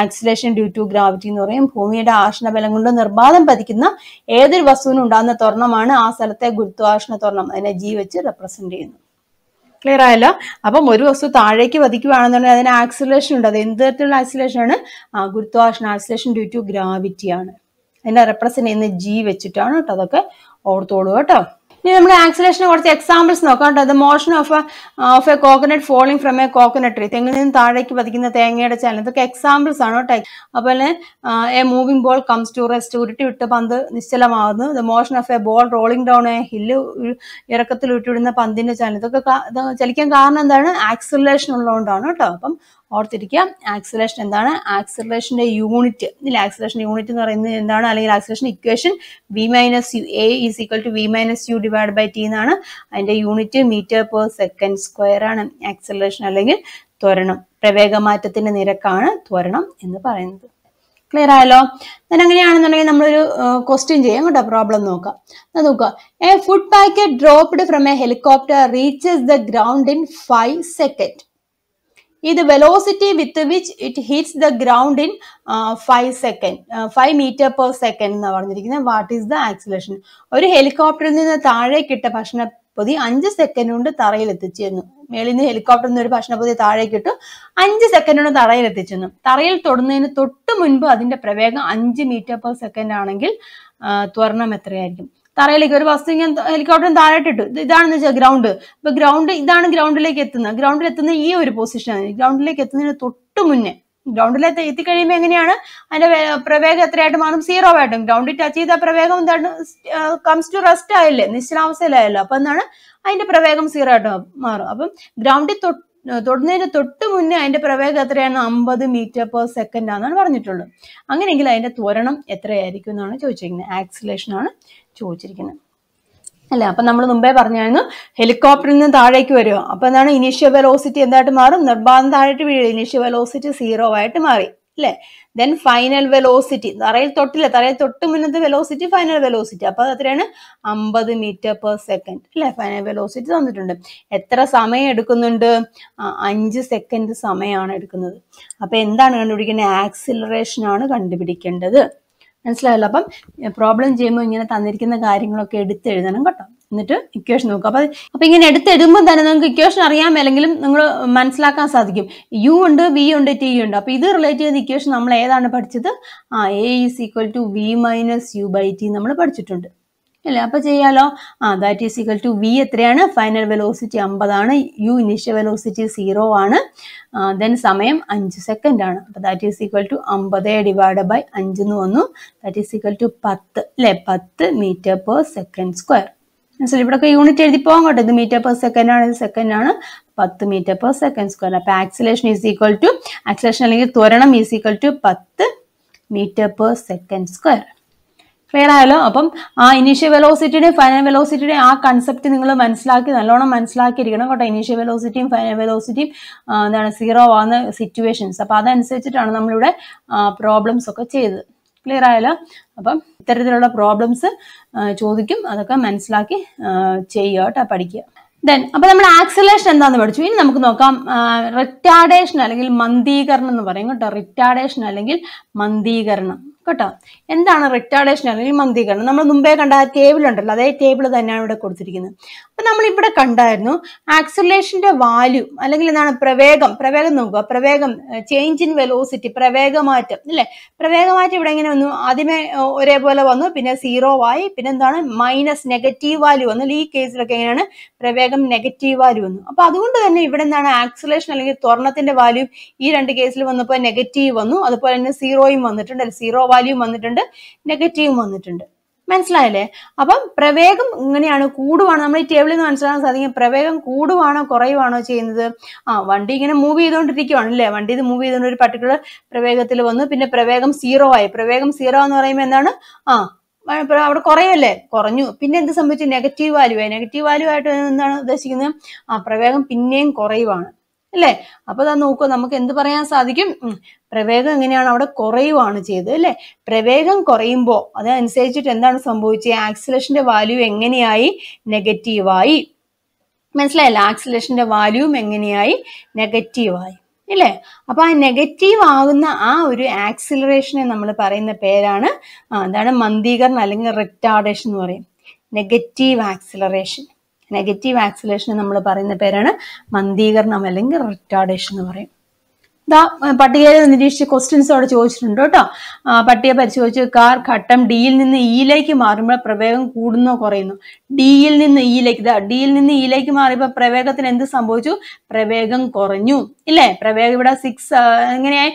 acceleration due to gravity എന്ന് പറയും ഭൂമിയുടെ ആഷണബലം കൊണ്ട് നിർബാധം പതിക്കുന്ന ഏതൊരു വസ്തുവിനും ഉണ്ടാകുന്ന ത്വരണമാണ് ആ സ്ഥലത്തെ ഗുരുത്വാകർഷണ ത്വരണം അതിനെ ജി വെച്ച് റെപ്രസെന്റ് ചെയ്യുന്നു ക്ലിയർ ആയല്ലോ അപ്പം ഒരു വസ്തു താഴേക്ക് വധിക്കുകയാണെന്നുണ്ടെങ്കിൽ അതിന് ആക്സിലേഷൻ ഉണ്ട് അത് എന്ത് തരത്തിലുള്ള ആക്സിലേഷൻ ആണ് ഗുരുത്വാകർഷണ ആക്സിലേഷൻ ഡ്യൂ ടു ഗ്രാവിറ്റി ആണ് അതിനെ റെപ്രസെന്റ് ചെയ്യുന്ന ജി വെച്ചിട്ടാണ് കേട്ടോ അതൊക്കെ ഓർത്തോളൂ കേട്ടോ ഇനി നമ്മുടെ ആക്സിലേഷന് കുറച്ച് എക്സാമ്പിൾസ് നോക്കാം കേട്ടോ അത് motion of of a coconut falling from a coconut tree തെങ്ങിൽ നിന്ന് താഴേക്ക് പതിക്കുന്ന തേങ്ങയുടെ ചലനം ഇതൊക്കെ എക്സാമ്പിൾസ് ആണ് കേട്ടോ അതുപോലെ a moving ball comes to rest ഉരുട്ടി വിട്ട് പന്ത് നിശ്ചലമാകുന്നു the motion of a ball rolling down a hill ഇറക്കത്തിൽ ഉരുട്ടിവിടുന്ന പന്തിന്റെ ചലനം ഇതൊക്കെ ചലിക്കാൻ കാരണം എന്താണ് ആക്സിലേഷൻ ഉള്ളതുകൊണ്ടാണ് കേട്ടോ അപ്പം ഓർത്തിരിക്കുക ആക്സലേഷൻ എന്താണ് ആക്സലേഷന്റെ യൂണിറ്റ് ഇല്ല ആക്സലേഷൻ യൂണിറ്റ് എന്ന് പറയുന്നത് എന്താണ് അല്ലെങ്കിൽ acceleration equation V minus U A is equal to V minus U divide by T എന്നാണ് അതിന്റെ unit metre per second square ആണ് ആക്സലേഷൻ അല്ലെങ്കിൽ ത്വരണം പ്രവേഗമാറ്റത്തിന്റെ നിരക്കാണ് ത്വരണം എന്ന് പറയുന്നത് ക്ലിയർ ആയല്ലോ ഞാൻ അങ്ങനെയാണെന്നുണ്ടെങ്കിൽ നമ്മളൊരു ക്വസ്റ്റ്യൻ ചെയ്യാം കേട്ടോ പ്രോബ്ലം നോക്കാം നോക്കുക a food packet dropped from a helicopter reaches the ground in five second ഇത് velocity with which it hits the ground in five second five metre per second എന്ന് പറഞ്ഞിരിക്കുന്നത് വാട്ട് ഈസ് ദ ആക്സിലേഷൻ ഒരു ഹെലികോപ്റ്ററിൽ നിന്ന് ഇട്ട ഭക്ഷണ പൊതി അഞ്ച് സെക്കൻഡ് കൊണ്ട് തറയിൽ എത്തിച്ചിരുന്നു മേളിൽ നിന്ന് ഹെലികോപ്റ്ററിൽ നിന്ന് ഒരു താഴേക്ക് ഇട്ടു അഞ്ച് സെക്കൻഡ് കൊണ്ട് തറയിൽ എത്തിച്ചിരുന്നു തറയിൽ തൊടുന്നതിന് തൊട്ട് മുൻപ് അതിന്റെ പ്രവേഗം അഞ്ച് മീറ്റർ പെർ സെക്കൻഡ് ആണെങ്കിൽ ത്വരണം എത്രയായിരിക്കും തറയിലേക്ക് ഒരു വസ്തു ഇങ്ങനെ ഹെലികോപ്റ്ററിന് താഴോട്ടിട്ടു ഇതാണെന്ന് വെച്ചാൽ ഗ്രൗണ്ട് അപ്പൊ ഗ്രൗണ്ട് ഇതാണ് ഗ്രൗണ്ടിലേക്ക് എത്തുന്നത് ഗ്രൗണ്ടിൽ എത്തുന്ന ഈ ഒരു പൊസിഷനാണ് ഗ്രൗണ്ടിലേക്ക് എത്തുന്നതിന് തൊട്ട് മുന്നേ ഗ്രൗണ്ടിൽ എത്തിക്കഴിയുമ്പോൾ എങ്ങനെയാണ് അതിന്റെ പ്രവേഗം എത്രയായിട്ട് മാറും സീറോ ആയിട്ടും ഗ്രൗണ്ടിൽ ടച്ച് ചെയ്ത പ്രവേഗം എന്താണ് കംസ് ടു റെസ്റ്റ് ആയില്ലേ നിശ്ചലാവസ്ഥയിലായല്ലോ അപ്പൊ എന്താണ് അതിന്റെ പ്രവേഗം സീറോ ആയിട്ട് മാറും അപ്പം ഗ്രൗണ്ടിൽ തൊട്ട് തൊടുന്നതിന് തൊട്ട് മുന്നേ അതിന്റെ പ്രവേഗം എത്രയാണ് അമ്പത് മീറ്റർ പെർ സെക്കൻഡ് ആണെന്നാണ് പറഞ്ഞിട്ടുള്ളത് അങ്ങനെയെങ്കിൽ അതിന്റെ ത്വരണം എത്രയായിരിക്കും എന്നാണ് ചോദിച്ചിരിക്കുന്നത് ആക്സിലേഷൻ ആണ് ചോദിച്ചിരിക്കുന്നത് അല്ല അപ്പം നമ്മൾ മുമ്പേ പറഞ്ഞായിരുന്നു ഹെലികോപ്റ്ററിൽ നിന്ന് താഴേക്ക് വരുമോ അപ്പം എന്താണ് ഇനീഷ്യൽ വെലോസിറ്റി എന്തായിട്ട് മാറും നിർബാധം താഴേക്ക് വീഴും ഇനീഷ്യൽ വെലോസിറ്റി സീറോ ആയിട്ട് മാറി അല്ലെ ദെൻ ഫൈനൽ വെലോസിറ്റി തറയിൽ തൊട്ടില്ല തറയിൽ തൊട്ട് മുന്നത്തെ വെലോസിറ്റി ഫൈനൽ വെലോസിറ്റി അപ്പൊ അത് അമ്പത് മീറ്റർ പെർ സെക്കൻഡ് അല്ലെ ഫൈനൽ വെലോസിറ്റി തന്നിട്ടുണ്ട് എത്ര സമയം എടുക്കുന്നുണ്ട് അഞ്ച് സെക്കൻഡ് സമയമാണ് എടുക്കുന്നത് അപ്പൊ എന്താണ് കണ്ടുപിടിക്കുന്നത് ആക്സിലറേഷൻ ആണ് കണ്ടുപിടിക്കേണ്ടത് മനസ്സിലായല്ലോ അപ്പം പ്രോബ്ലം ചെയ്യുമ്പോൾ ഇങ്ങനെ തന്നിരിക്കുന്ന കാര്യങ്ങളൊക്കെ എടുത്തെഴുതണം കേട്ടോ എന്നിട്ട് ഇക്വേഷൻ നോക്കുക അപ്പോൾ അപ്പോൾ ഇങ്ങനെ എടുത്തെഴുതുമ്പോൾ തന്നെ നിങ്ങൾക്ക് ഇക്വേഷൻ അറിയാം മേലെങ്കിലും നിങ്ങൾ മനസ്സിലാക്കാൻ സാധിക്കും യു ഉണ്ട് വി ഉണ്ട് ടി ഉണ്ട് അപ്പോൾ ഇത് റിലേറ്റ് ചെയ്ത ഇക്വേഷൻ നമ്മൾ ഏതാണ് പഠിച്ചത് ആ A is equal to V minus U by T നമ്മൾ പഠിച്ചിട്ടുണ്ട് അല്ലേ അപ്പോൾ ചെയ്യാലോ ആ that is equal to V എത്രയാണ് ഫൈനൽ വെലോസിറ്റി അമ്പതാണ് യു ഇനിഷ്യൽ വെലോസിറ്റി സീറോ ആണ് ദെൻ സമയം അഞ്ച് സെക്കൻഡ് ആണ് അപ്പോൾ ദാറ്റ് ഈസ് ഈക്വൽ ടു അമ്പത് ഡിവൈഡ് ബൈ അഞ്ച് എന്ന് വന്നു ദാറ്റ് ഈസ് ഈക്വൽ ടു പത്ത് അല്ലേ പത്ത് മീറ്റർ പെർ സെക്കൻഡ് സ്ക്വയർ മനസ്സിലായി ഇവിടെ ഒക്കെ യൂണിറ്റ് എഴുതി പോകാൻ കേട്ടോ ഇത് മീറ്റർ പെർ സെക്കൻഡ് ആണ് ഇത് സെക്കൻഡ് ആണ് പത്ത് മീറ്റർ പെർ സെക്കൻഡ് സ്ക്വയർ അപ്പൊ acceleration is equal to acceleration അല്ലെങ്കിൽ ത്വരണം ഈസ് ഈക്വൽ ടു പത്ത് metre per second square clear ആയല്ലോ അപ്പം ആ ഇനീഷ്യൽ വെലോസിറ്റിയുടെയും ഫൈനൽ വെലോസിറ്റിയുടെയും ആ കൺസെപ്റ്റ് നിങ്ങൾ മനസ്സിലാക്കി നല്ലോണം മനസ്സിലാക്കിയിരിക്കണം കേട്ടോ ഇനീഷ്യൽ വെലോസിറ്റിയും ഫൈനൽ വെലോസിറ്റിയും എന്താണ് സീറോ ആവുന്ന സിറ്റുവേഷൻസ് അപ്പോൾ അതനുസരിച്ചിട്ടാണ് നമ്മളിവിടെ പ്രോബ്ലംസ് ഒക്കെ ചെയ്തത് ക്ലിയർ ആയാലോ അപ്പം ഇത്തരത്തിലുള്ള പ്രോബ്ലംസ് ചോദിക്കും അതൊക്കെ മനസ്സിലാക്കി ചെയ്യുക കേട്ടോ പഠിക്കുക ദെൻ അപ്പൊ നമ്മൾ ആക്സലേഷൻ എന്താന്ന് പഠിച്ചു ഇനി നമുക്ക് നോക്കാം റിറ്റാഡേഷൻ അല്ലെങ്കിൽ മന്ദീകരണം എന്ന് പറയും കേട്ടോ റിറ്റാഡേഷൻ അല്ലെങ്കിൽ മന്ദീകരണം കേട്ടോ എന്താണ് റിട്ടാർഡേഷൻ അല്ലെങ്കിൽ മന്ദീകരണം നമ്മൾ മുമ്പേ കണ്ട ആ ടേബിൾ ഉണ്ടല്ലോ അതേ ടേബിൾ തന്നെയാണ് ഇവിടെ കൊടുത്തിരിക്കുന്നത് അപ്പം നമ്മൾ ഇവിടെ കണ്ടായിരുന്നു ആക്സിലേഷൻ്റെ വാല്യൂ അല്ലെങ്കിൽ എന്താണ് പ്രവേഗം പ്രവേഗം നോക്കുക പ്രവേഗം ചേഞ്ച് ഇൻ വെലോസിറ്റി പ്രവേഗമാറ്റം അല്ലേ പ്രവേഗമാറ്റം ഇവിടെ എങ്ങനെ വന്നു ആദ്യമേ ഒരേപോലെ വന്നു പിന്നെ സീറോ ആയി പിന്നെ എന്താണ് മൈനസ് നെഗറ്റീവ് വാല്യൂ വന്നു ഈ കേസിലൊക്കെ എങ്ങനെയാണ് പ്രവേഗം നെഗറ്റീവ് വാല്യൂ വന്നു അപ്പൊ അതുകൊണ്ട് തന്നെ ഇവിടെ നിന്നാണ് ആക്സിലേഷൻ അല്ലെങ്കിൽ ത്വരണത്തിന്റെ വാല്യൂ ഈ രണ്ട് കേസിൽ വന്നപ്പോൾ നെഗറ്റീവ് വന്നു അതുപോലെ തന്നെ സീറോയും വന്നിട്ടുണ്ട് സീറോ വാല്യൂ വന്നിട്ടുണ്ട് നെഗറ്റീവും വന്നിട്ടുണ്ട് മനസ്സിലായല്ലേ അപ്പം പ്രവേഗം ഇങ്ങനെയാണ് കൂടുവാണ് നമ്മൾ ഈ ടേബിളിൽ നിന്ന് മനസ്സിലാക്കാൻ സാധിക്കും പ്രവേഗം കൂടുവാണോ കുറയുവാണോ ചെയ്യുന്നത് ആ വണ്ടി ഇങ്ങനെ മൂവ് ചെയ്തുകൊണ്ടിരിക്കുവാണ് അല്ലേ വണ്ടി ഇത് മൂവ് ചെയ്തുകൊണ്ട് ഒരു പർട്ടിക്കുലർ പ്രവേഗത്തിൽ വന്നു പിന്നെ പ്രവേഗം സീറോ ആയി പ്രവേഗം സീറോ എന്ന് പറയുമ്പോൾ എന്താണ് ആ അവിടെ കുറയല്ലേ കുറഞ്ഞു പിന്നെ എന്ത് സംഭവിച്ചു നെഗറ്റീവ് വാല്യൂ ആയി നെഗറ്റീവ് വാല്യൂ ആയിട്ട് എന്താണ് ഉദ്ദേശിക്കുന്നത് ആ പ്രവേഗം പിന്നെയും കുറയുവാണ് അല്ലേ അപ്പൊ അതാ നോക്കുക നമുക്ക് എന്ത് പറയാൻ സാധിക്കും പ്രവേഗം എങ്ങനെയാണ് അവിടെ കുറയുവാണ് ചെയ്തത് അല്ലേ പ്രവേഗം കുറയുമ്പോൾ അതനുസരിച്ചിട്ട് എന്താണ് സംഭവിച്ചത് ആക്സിലേഷന്റെ വാല്യൂ എങ്ങനെയായി നെഗറ്റീവായി മനസ്സിലായല്ലോ ആക്സിലേഷന്റെ വാല്യൂം എങ്ങനെയായി നെഗറ്റീവായി ഇല്ലേ അപ്പോൾ ആ നെഗറ്റീവ് ആകുന്ന ആ ഒരു ആക്സിലറേഷനെ നമ്മൾ പറയുന്ന പേരാണ് എന്താണ് മന്ദീകരണം അല്ലെങ്കിൽ റിട്ടാർഡേഷൻ എന്ന് പറയും നെഗറ്റീവ് ആക്സിലറേഷൻ നെഗറ്റീവ് ആക്സിലറേഷൻ നമ്മൾ പറയുന്ന പേരാണ് മന്ദീകരണം അല്ലെങ്കിൽ റിട്ടാർഡേഷൻ എന്ന് പറയും ദാ പട്ടികയിൽ നിരീക്ഷിച്ച ക്വസ്റ്റ്യൻസ് അവിടെ ചോദിച്ചിട്ടുണ്ട് കേട്ടോ പട്ടിക പരിശോധിച്ച് കാർ ഘട്ടം ഡിയിൽ നിന്ന് ഇയിലേക്ക് മാറുമ്പോൾ പ്രവേഗം കൂടുന്നോ കുറയുന്നു ഡിയിൽ നിന്ന് ഇയിലേക്ക് ദാ ഡിയിൽ നിന്ന് ഇയിലേക്ക് മാറിയപ്പോൾ പ്രവേഗത്തിന് എന്ത് സംഭവിച്ചു പ്രവേഗം കുറഞ്ഞു ഇല്ലേ പ്രവേഗം ഇവിടെ സിക്സ് എങ്ങനെയായി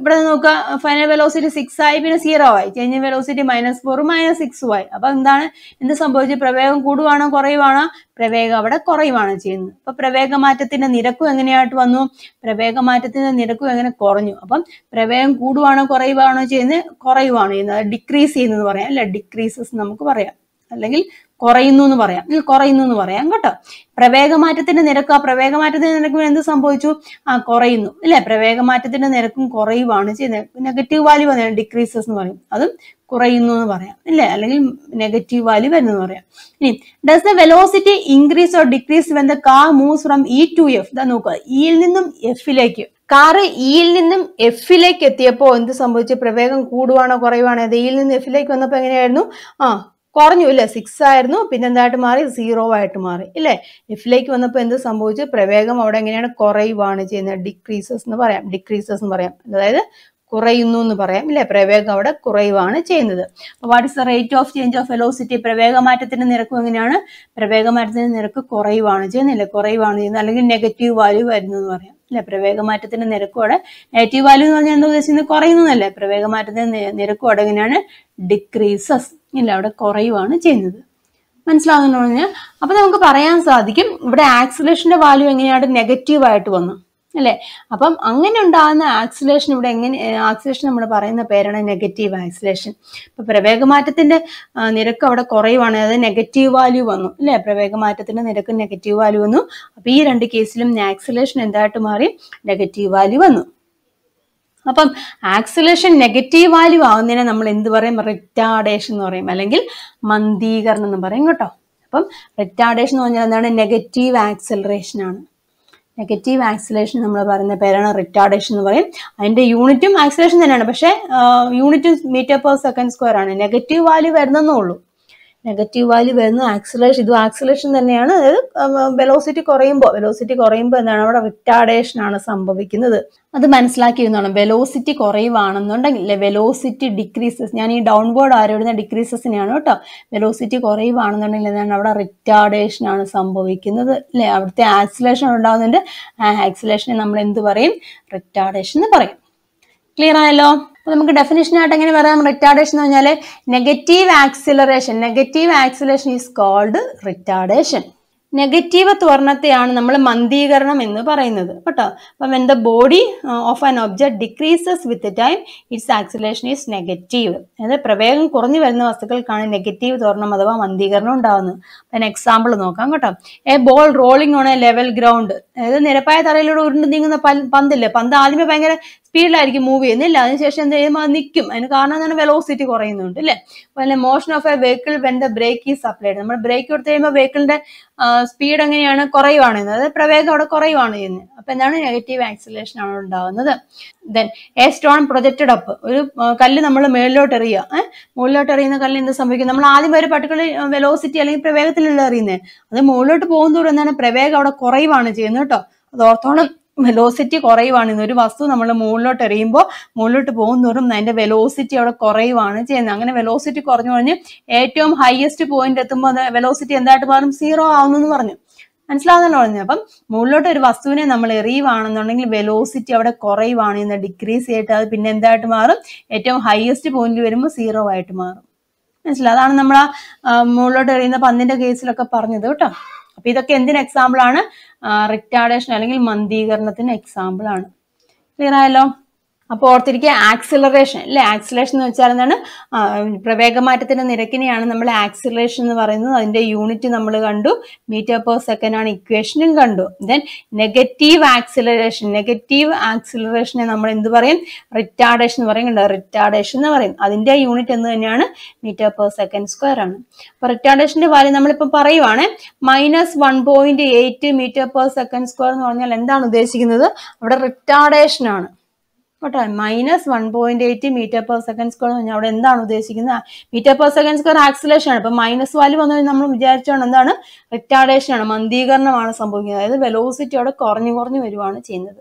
ഇവിടെ നോക്കുക ഫൈനൽ വെലോസിറ്റി സിക്സ് ആയി പിന്നെ സീറോ ആയി ചേഞ്ച് വെലോസിറ്റി മൈനസ് ഫോറും മൈനസ് സിക്സും ആയി അപ്പൊ എന്താണ് എന്ത് സംഭവിച്ചു പ്രവേഗം കൂടുവാണോ കുറയുവാണോ പ്രവേഗം അവിടെ കുറയുവാണോ ചെയ്യുന്നത് അപ്പൊ പ്രവേഗമാറ്റത്തിന്റെ നിരക്കും എങ്ങനെയായിട്ട് വന്നു പ്രവേഗ പ്രമേഹത്തിന്റെ നിരക്കും എങ്ങനെ കുറഞ്ഞു അപ്പം പ്രമേഹം കൂടുവാണോ കുറയുവാണോ ചെയ്യുന്നത് കുറയുവാണോ ചെയ്യുന്നത് ഡിക്രീസ് ചെയ്യുന്നത് പറയാം അല്ലെ ഡിക്രീസസ് നമുക്ക് പറയാം അല്ലെങ്കിൽ കുറയുന്നു എന്ന് പറയാം കുറയുന്നു എന്ന് പറയാം കേട്ടോ പ്രവേഗമാറ്റത്തിന്റെ നിരക്ക് ആ പ്രവേഗമാറ്റത്തിന്റെ നിരക്കും എന്ത് സംഭവിച്ചു ആ കുറയുന്നു ഇല്ലേ പ്രവേഗമാറ്റത്തിന്റെ നിരക്കും കുറയുവാണ് ചെയ്യുന്നത് നെഗറ്റീവ് വാല്യൂ വന്നത് ഡിക്രീസസ് എന്ന് പറയും അതും കുറയുന്നു എന്ന് പറയാം ഇല്ലേ അല്ലെങ്കിൽ നെഗറ്റീവ് വാല്യൂ വരുന്നു എന്ന് പറയാം ഇനി does the velocity increase or decrease when the car moves from E to F the നോക്കുക ഇയിൽ e നിന്നും എഫിലേക്ക് കാറ് ഇയിൽ നിന്നും എഫിലേക്ക് എത്തിയപ്പോൾ എന്ത് സംഭവിച്ചു പ്രവേഗം കൂടുവാണോ കുറയുവാണോ അത് ഇയിൽ നിന്ന് എഫിലേക്ക് വന്നപ്പോൾ എങ്ങനെയായിരുന്നു ആ കുറഞ്ഞു ഇല്ലേ സിക്സ് ആയിരുന്നു പിന്നെ എന്തായിട്ട് മാറി സീറോ ആയിട്ട് മാറി ഇല്ലേ എഫിലേക്ക് വന്നപ്പോൾ എന്ത് സംഭവിച്ചു പ്രവേഗം അവിടെ എങ്ങനെയാണ് കുറയുവാണ് ചെയ്യുന്നത് ഡിക്രീസസ് എന്ന് പറയാം ഡിക്രീസസ് എന്ന് പറയാം അതായത് കുറയുന്നു എന്ന് പറയാം ഇല്ലേ പ്രവേഗം അവിടെ കുറയുവാണ് ചെയ്യുന്നത് what is the rate of change of velocity പ്രവേഗമാറ്റത്തിന്റെ നിരക്ക് എങ്ങനെയാണ് പ്രവേഗമാറ്റത്തിന്റെ നിരക്ക് കുറയുവാണ് ചെയ്യുന്നില്ലേ കുറയുവാണ് ചെയ്യുന്നത് അല്ലെങ്കിൽ നെഗറ്റീവ് വാല്യൂ വരുന്നു എന്ന് പറയാം അല്ലെ പ്രവേഗമാറ്റത്തിന്റെ നിരക്കോടെ നെഗറ്റീവ് വാല്യൂ എന്ന് പറഞ്ഞാൽ എന്താ ഉദ്ദേശിക്കുന്നത് കുറയുന്നതല്ലേ പ്രവേഗമാറ്റത്തിന്റെ നിരക്കോടെ എങ്ങനെയാണ് ഡിക്രീസസ് ഇല്ല അവിടെ കുറയുവാണ് ചെയ്യുന്നത് മനസ്സിലാകുന്നു പറഞ്ഞാൽ അപ്പൊ നമുക്ക് പറയാൻ സാധിക്കും ഇവിടെ ആക്സിലേഷന്റെ വാല്യൂ എങ്ങനെയാണ് നെഗറ്റീവ് ആയിട്ട് വന്നു അല്ലേ അപ്പം അങ്ങനെ ഉണ്ടാകുന്ന ആക്സിലേഷൻ ഇവിടെ എങ്ങനെ ആക്സിലേഷൻ നമ്മൾ പറയുന്ന പേരാണ് നെഗറ്റീവ് ആക്സിലേഷൻ ഇപ്പൊ പ്രവേഗമാറ്റത്തിന്റെ നിരക്ക് അവിടെ കുറയുവാണ് അതായത് നെഗറ്റീവ് വാല്യൂ വന്നു അല്ലെ പ്രവേഗമാറ്റത്തിന്റെ നിരക്ക് നെഗറ്റീവ് വാല്യൂ വന്നു അപ്പൊ ഈ രണ്ട് കേസിലും ആക്സിലേഷൻ എന്തായിട്ട് മാറി നെഗറ്റീവ് വാല്യൂ വന്നു അപ്പം ആക്സിലേഷൻ നെഗറ്റീവ് വാല്യൂ ആവുന്നതിനെ നമ്മൾ എന്ത് പറയും റിറ്റാഡേഷൻ എന്ന് പറയും അല്ലെങ്കിൽ മന്ദീകരണം എന്ന് പറയും കേട്ടോ അപ്പം റിറ്റാഡേഷൻ എന്ന് പറഞ്ഞാൽ എന്താണ് നെഗറ്റീവ് ആക്സിലറേഷൻ ആണ് നെഗറ്റീവ് ആക്സിലേഷൻ നമ്മൾ പറയുന്ന പേരാണ് റിട്ടാർഡേഷൻ എന്ന് പറയും അതിന്റെ യൂണിറ്റും ആക്സിലേഷൻ തന്നെയാണ് പക്ഷേ യൂണിറ്റും മീറ്റർ പെർ സെക്കൻഡ് സ്ക്വയർ ആണ് നെഗറ്റീവ് വാല്യൂ വരുന്നതെന്നേ ഉള്ളൂ നെഗറ്റീവ് വാല്യൂ വരുന്നു ആക്സിലേഷൻ ഇത് ആക്സിലേഷൻ തന്നെയാണ് അതായത് വെലോസിറ്റി കുറയുമ്പോൾ വെലോസിറ്റി കുറയുമ്പോൾ എന്താണ് അവിടെ റിട്ടാഡേഷൻ ആണ് സംഭവിക്കുന്നത് അത് മനസ്സിലാക്കിയിരുന്നോണം വെലോസിറ്റി കുറയുവാണെന്നുണ്ടെങ്കിൽ വെലോസിറ്റി ഡിക്രീസസ് ഞാൻ ഈ ഡൗൺവേർഡ് ആരോടുന്ന ഡിക്രീസസിനെയാണ് കേട്ടോ വെലോസിറ്റി കുറയുവാണെന്നുണ്ടെങ്കിൽ എന്താണ് അവിടെ റിറ്റാഡേഷൻ ആണ് സംഭവിക്കുന്നത് അല്ലേ അവിടുത്തെ ആക്സിലേഷൻ ഉണ്ടാകുന്നുണ്ട് ആ ആക്സിലേഷനെ നമ്മൾ എന്ത് പറയും റിറ്റാഡേഷൻ എന്ന് പറയും ക്ലിയർ ആയല്ലോ അപ്പോൾ നമുക്ക് ഡെഫിനേഷൻ ആയിട്ട് എങ്ങനെ പറയാം റിട്ടാർഡേഷൻ എന്ന് പറഞ്ഞാൽ negative acceleration negative acceleration is called retardation negative ത്വർണത്തെയാണ് നമ്മൾ മന്ദീകരണം എന്ന് പറയുന്നത് കേട്ടോ അപ്പം when the body of an object decreases with time its acceleration is negative അതായത് പ്രവേഗം കുറഞ്ഞു വരുന്ന വസ്തുക്കൾക്കാണ് നെഗറ്റീവ് ത്വർണം അഥവാ മന്ദീകരണം ഉണ്ടാകുന്നത് അതിന് എക്സാമ്പിൾ നോക്കാം കേട്ടോ a ball rolling on a level ground അതായത് നിരപ്പായ തറയിലൂടെ ഉരുണ്ട് നീങ്ങുന്ന പന്തില്ലേ പന്ത് ആദ്യമേ ഭയങ്കര സ്പീഡിലായിരിക്കും മൂവ് ചെയ്യുന്നില്ല അതിനുശേഷം എന്ത് ചെയ്യുമ്പോൾ അത് നിൽക്കും അതിന് കാരണം എന്താണ് വെലോസിറ്റി കുറയുന്നുണ്ട് അല്ലേ അതുപോലെ motion of a vehicle when the brake is applied നമ്മൾ ബ്രേക്ക് കൊടുത്തു കഴിയുമ്പോൾ വെഹിക്കിളിന്റെ സ്പീഡ് എങ്ങനെയാണ് കുറയുവാണ് ചെയ്യുന്നത് അതായത് പ്രവേഗം അവിടെ കുറയുവാണ് ചെയ്യുന്നത് അപ്പൊ എന്താണ് നെഗറ്റീവ് ആക്സിലേഷൻ ആണ് ഉണ്ടാവുന്നത് then a stone projected up ഒരു കല്ല് നമ്മൾ മുകളിലോട്ട് എറിയുക മുകളിലോട്ട് എറിയുന്ന കല്ല് എന്ത് സംഭവിക്കും നമ്മൾ ആദ്യം ഒരു പർട്ടിക്കുലർ വെലോസിറ്റി അല്ലെങ്കിൽ പ്രവേഗത്തിലല്ല എറിയുന്നത് അത് മുകളിലോട്ട് പോകുന്നതോടെ എന്താണ് പ്രവേഗം അവിടെ കുറയുവാണ് ചെയ്യുന്നത് കേട്ടോ അത് ഓർത്തോണം വെലോസിറ്റി കുറയുവാണ് ഒരു വസ്തു നമ്മൾ മുകളിലോട്ട് എറിയുമ്പോൾ മുകളിലോട്ട് പോകുന്നതോറും അതിന്റെ വെലോസിറ്റി അവിടെ കുറയുവാണ് ചെയ്യുന്നത് അങ്ങനെ വെലോസിറ്റി കുറഞ്ഞു കഴിഞ്ഞ് ഏറ്റവും ഹയസ്റ്റ് പോയിന്റ് എത്തുമ്പോൾ വെലോസിറ്റി എന്തായിട്ട് മാറും സീറോ ആവുന്നു പറഞ്ഞു മനസ്സിലാവുന്നല്ലോ പറഞ്ഞു അപ്പം മുകളിലോട്ട് ഒരു വസ്തുവിനെ നമ്മൾ എറിയുവാണെന്നുണ്ടെങ്കിൽ വെലോസിറ്റി അവിടെ കുറയുവാണ് ഇന്ന് ഡിക്രീസ് ചെയ്തിട്ട് അത് പിന്നെ എന്തായിട്ട് മാറും ഏറ്റവും ഹയസ്റ്റ് പോയിന്റിൽ വരുമ്പോൾ സീറോ ആയിട്ട് മാറും മനസ്സിലായി അതാണ് നമ്മൾ ആ മുകളിലോട്ട് എറിയുന്ന പന്നിന്റെ കേസിലൊക്കെ പറഞ്ഞത് കേട്ടോ അപ്പൊ ഇതൊക്കെ എന്തിന് എക്സാമ്പിൾ ആണ് റിട്ടാർഡേഷൻ അല്ലെങ്കിൽ മന്ദീകരണത്തിന് എക്സാമ്പിൾ ആണ് ക്ലിയർ ആയല്ലോ അപ്പോൾ ഓർത്തിരിക്കുക ആക്സിലറേഷൻ അല്ലേ ആക്സിലറേഷൻ എന്ന് വെച്ചാൽ എന്താണ് പ്രവേഗമാറ്റത്തിൻ്റെ നിരക്കിനെയാണ് നമ്മൾ ആക്സിലറേഷൻ എന്ന് പറയുന്നത് അതിൻ്റെ യൂണിറ്റ് നമ്മൾ കണ്ടു മീറ്റർ പെർ സെക്കൻഡ് ആണ് ഇക്വേഷനും കണ്ടു ദെൻ നെഗറ്റീവ് ആക്സിലറേഷൻ നെഗറ്റീവ് ആക്സിലറേഷനെ നമ്മൾ എന്ത് പറയും റിറ്റാർഡേഷൻ എന്ന് പറയും കണ്ടോ റിറ്റാർഡേഷൻ എന്ന് പറയും അതിൻ്റെ യൂണിറ്റ് എന്ന് തന്നെയാണ് മീറ്റർ പെർ സെക്കൻഡ് സ്ക്വയർ ആണ് അപ്പോൾ റിറ്റാർഡേഷൻ്റെ വാല്യൂ നമ്മളിപ്പോൾ പറയുവാണ് minus one point eight metre per second square എന്ന് പറഞ്ഞാൽ എന്താണ് ഉദ്ദേശിക്കുന്നത് അവിടെ റിറ്റാർഡേഷൻ ആണ് കേട്ടോ minus one point eight metre per second square എന്ന് അവിടെ എന്താണ് ഉദ്ദേശിക്കുന്നത് metre per second square acceleration ആണ് ഇപ്പൊ മൈനസ് വാല്യൂ വന്നു നമ്മൾ വിചാരിച്ചോണ്ട് എന്താണ് റിട്ടാർഡേഷൻ ആണ് മന്ദീകരണമാണ് സംഭവിക്കുന്നത് അതായത് വെലോസിറ്റി അവിടെ കുറഞ്ഞു കുറഞ്ഞു വരുവാണ് ചെയ്യുന്നത്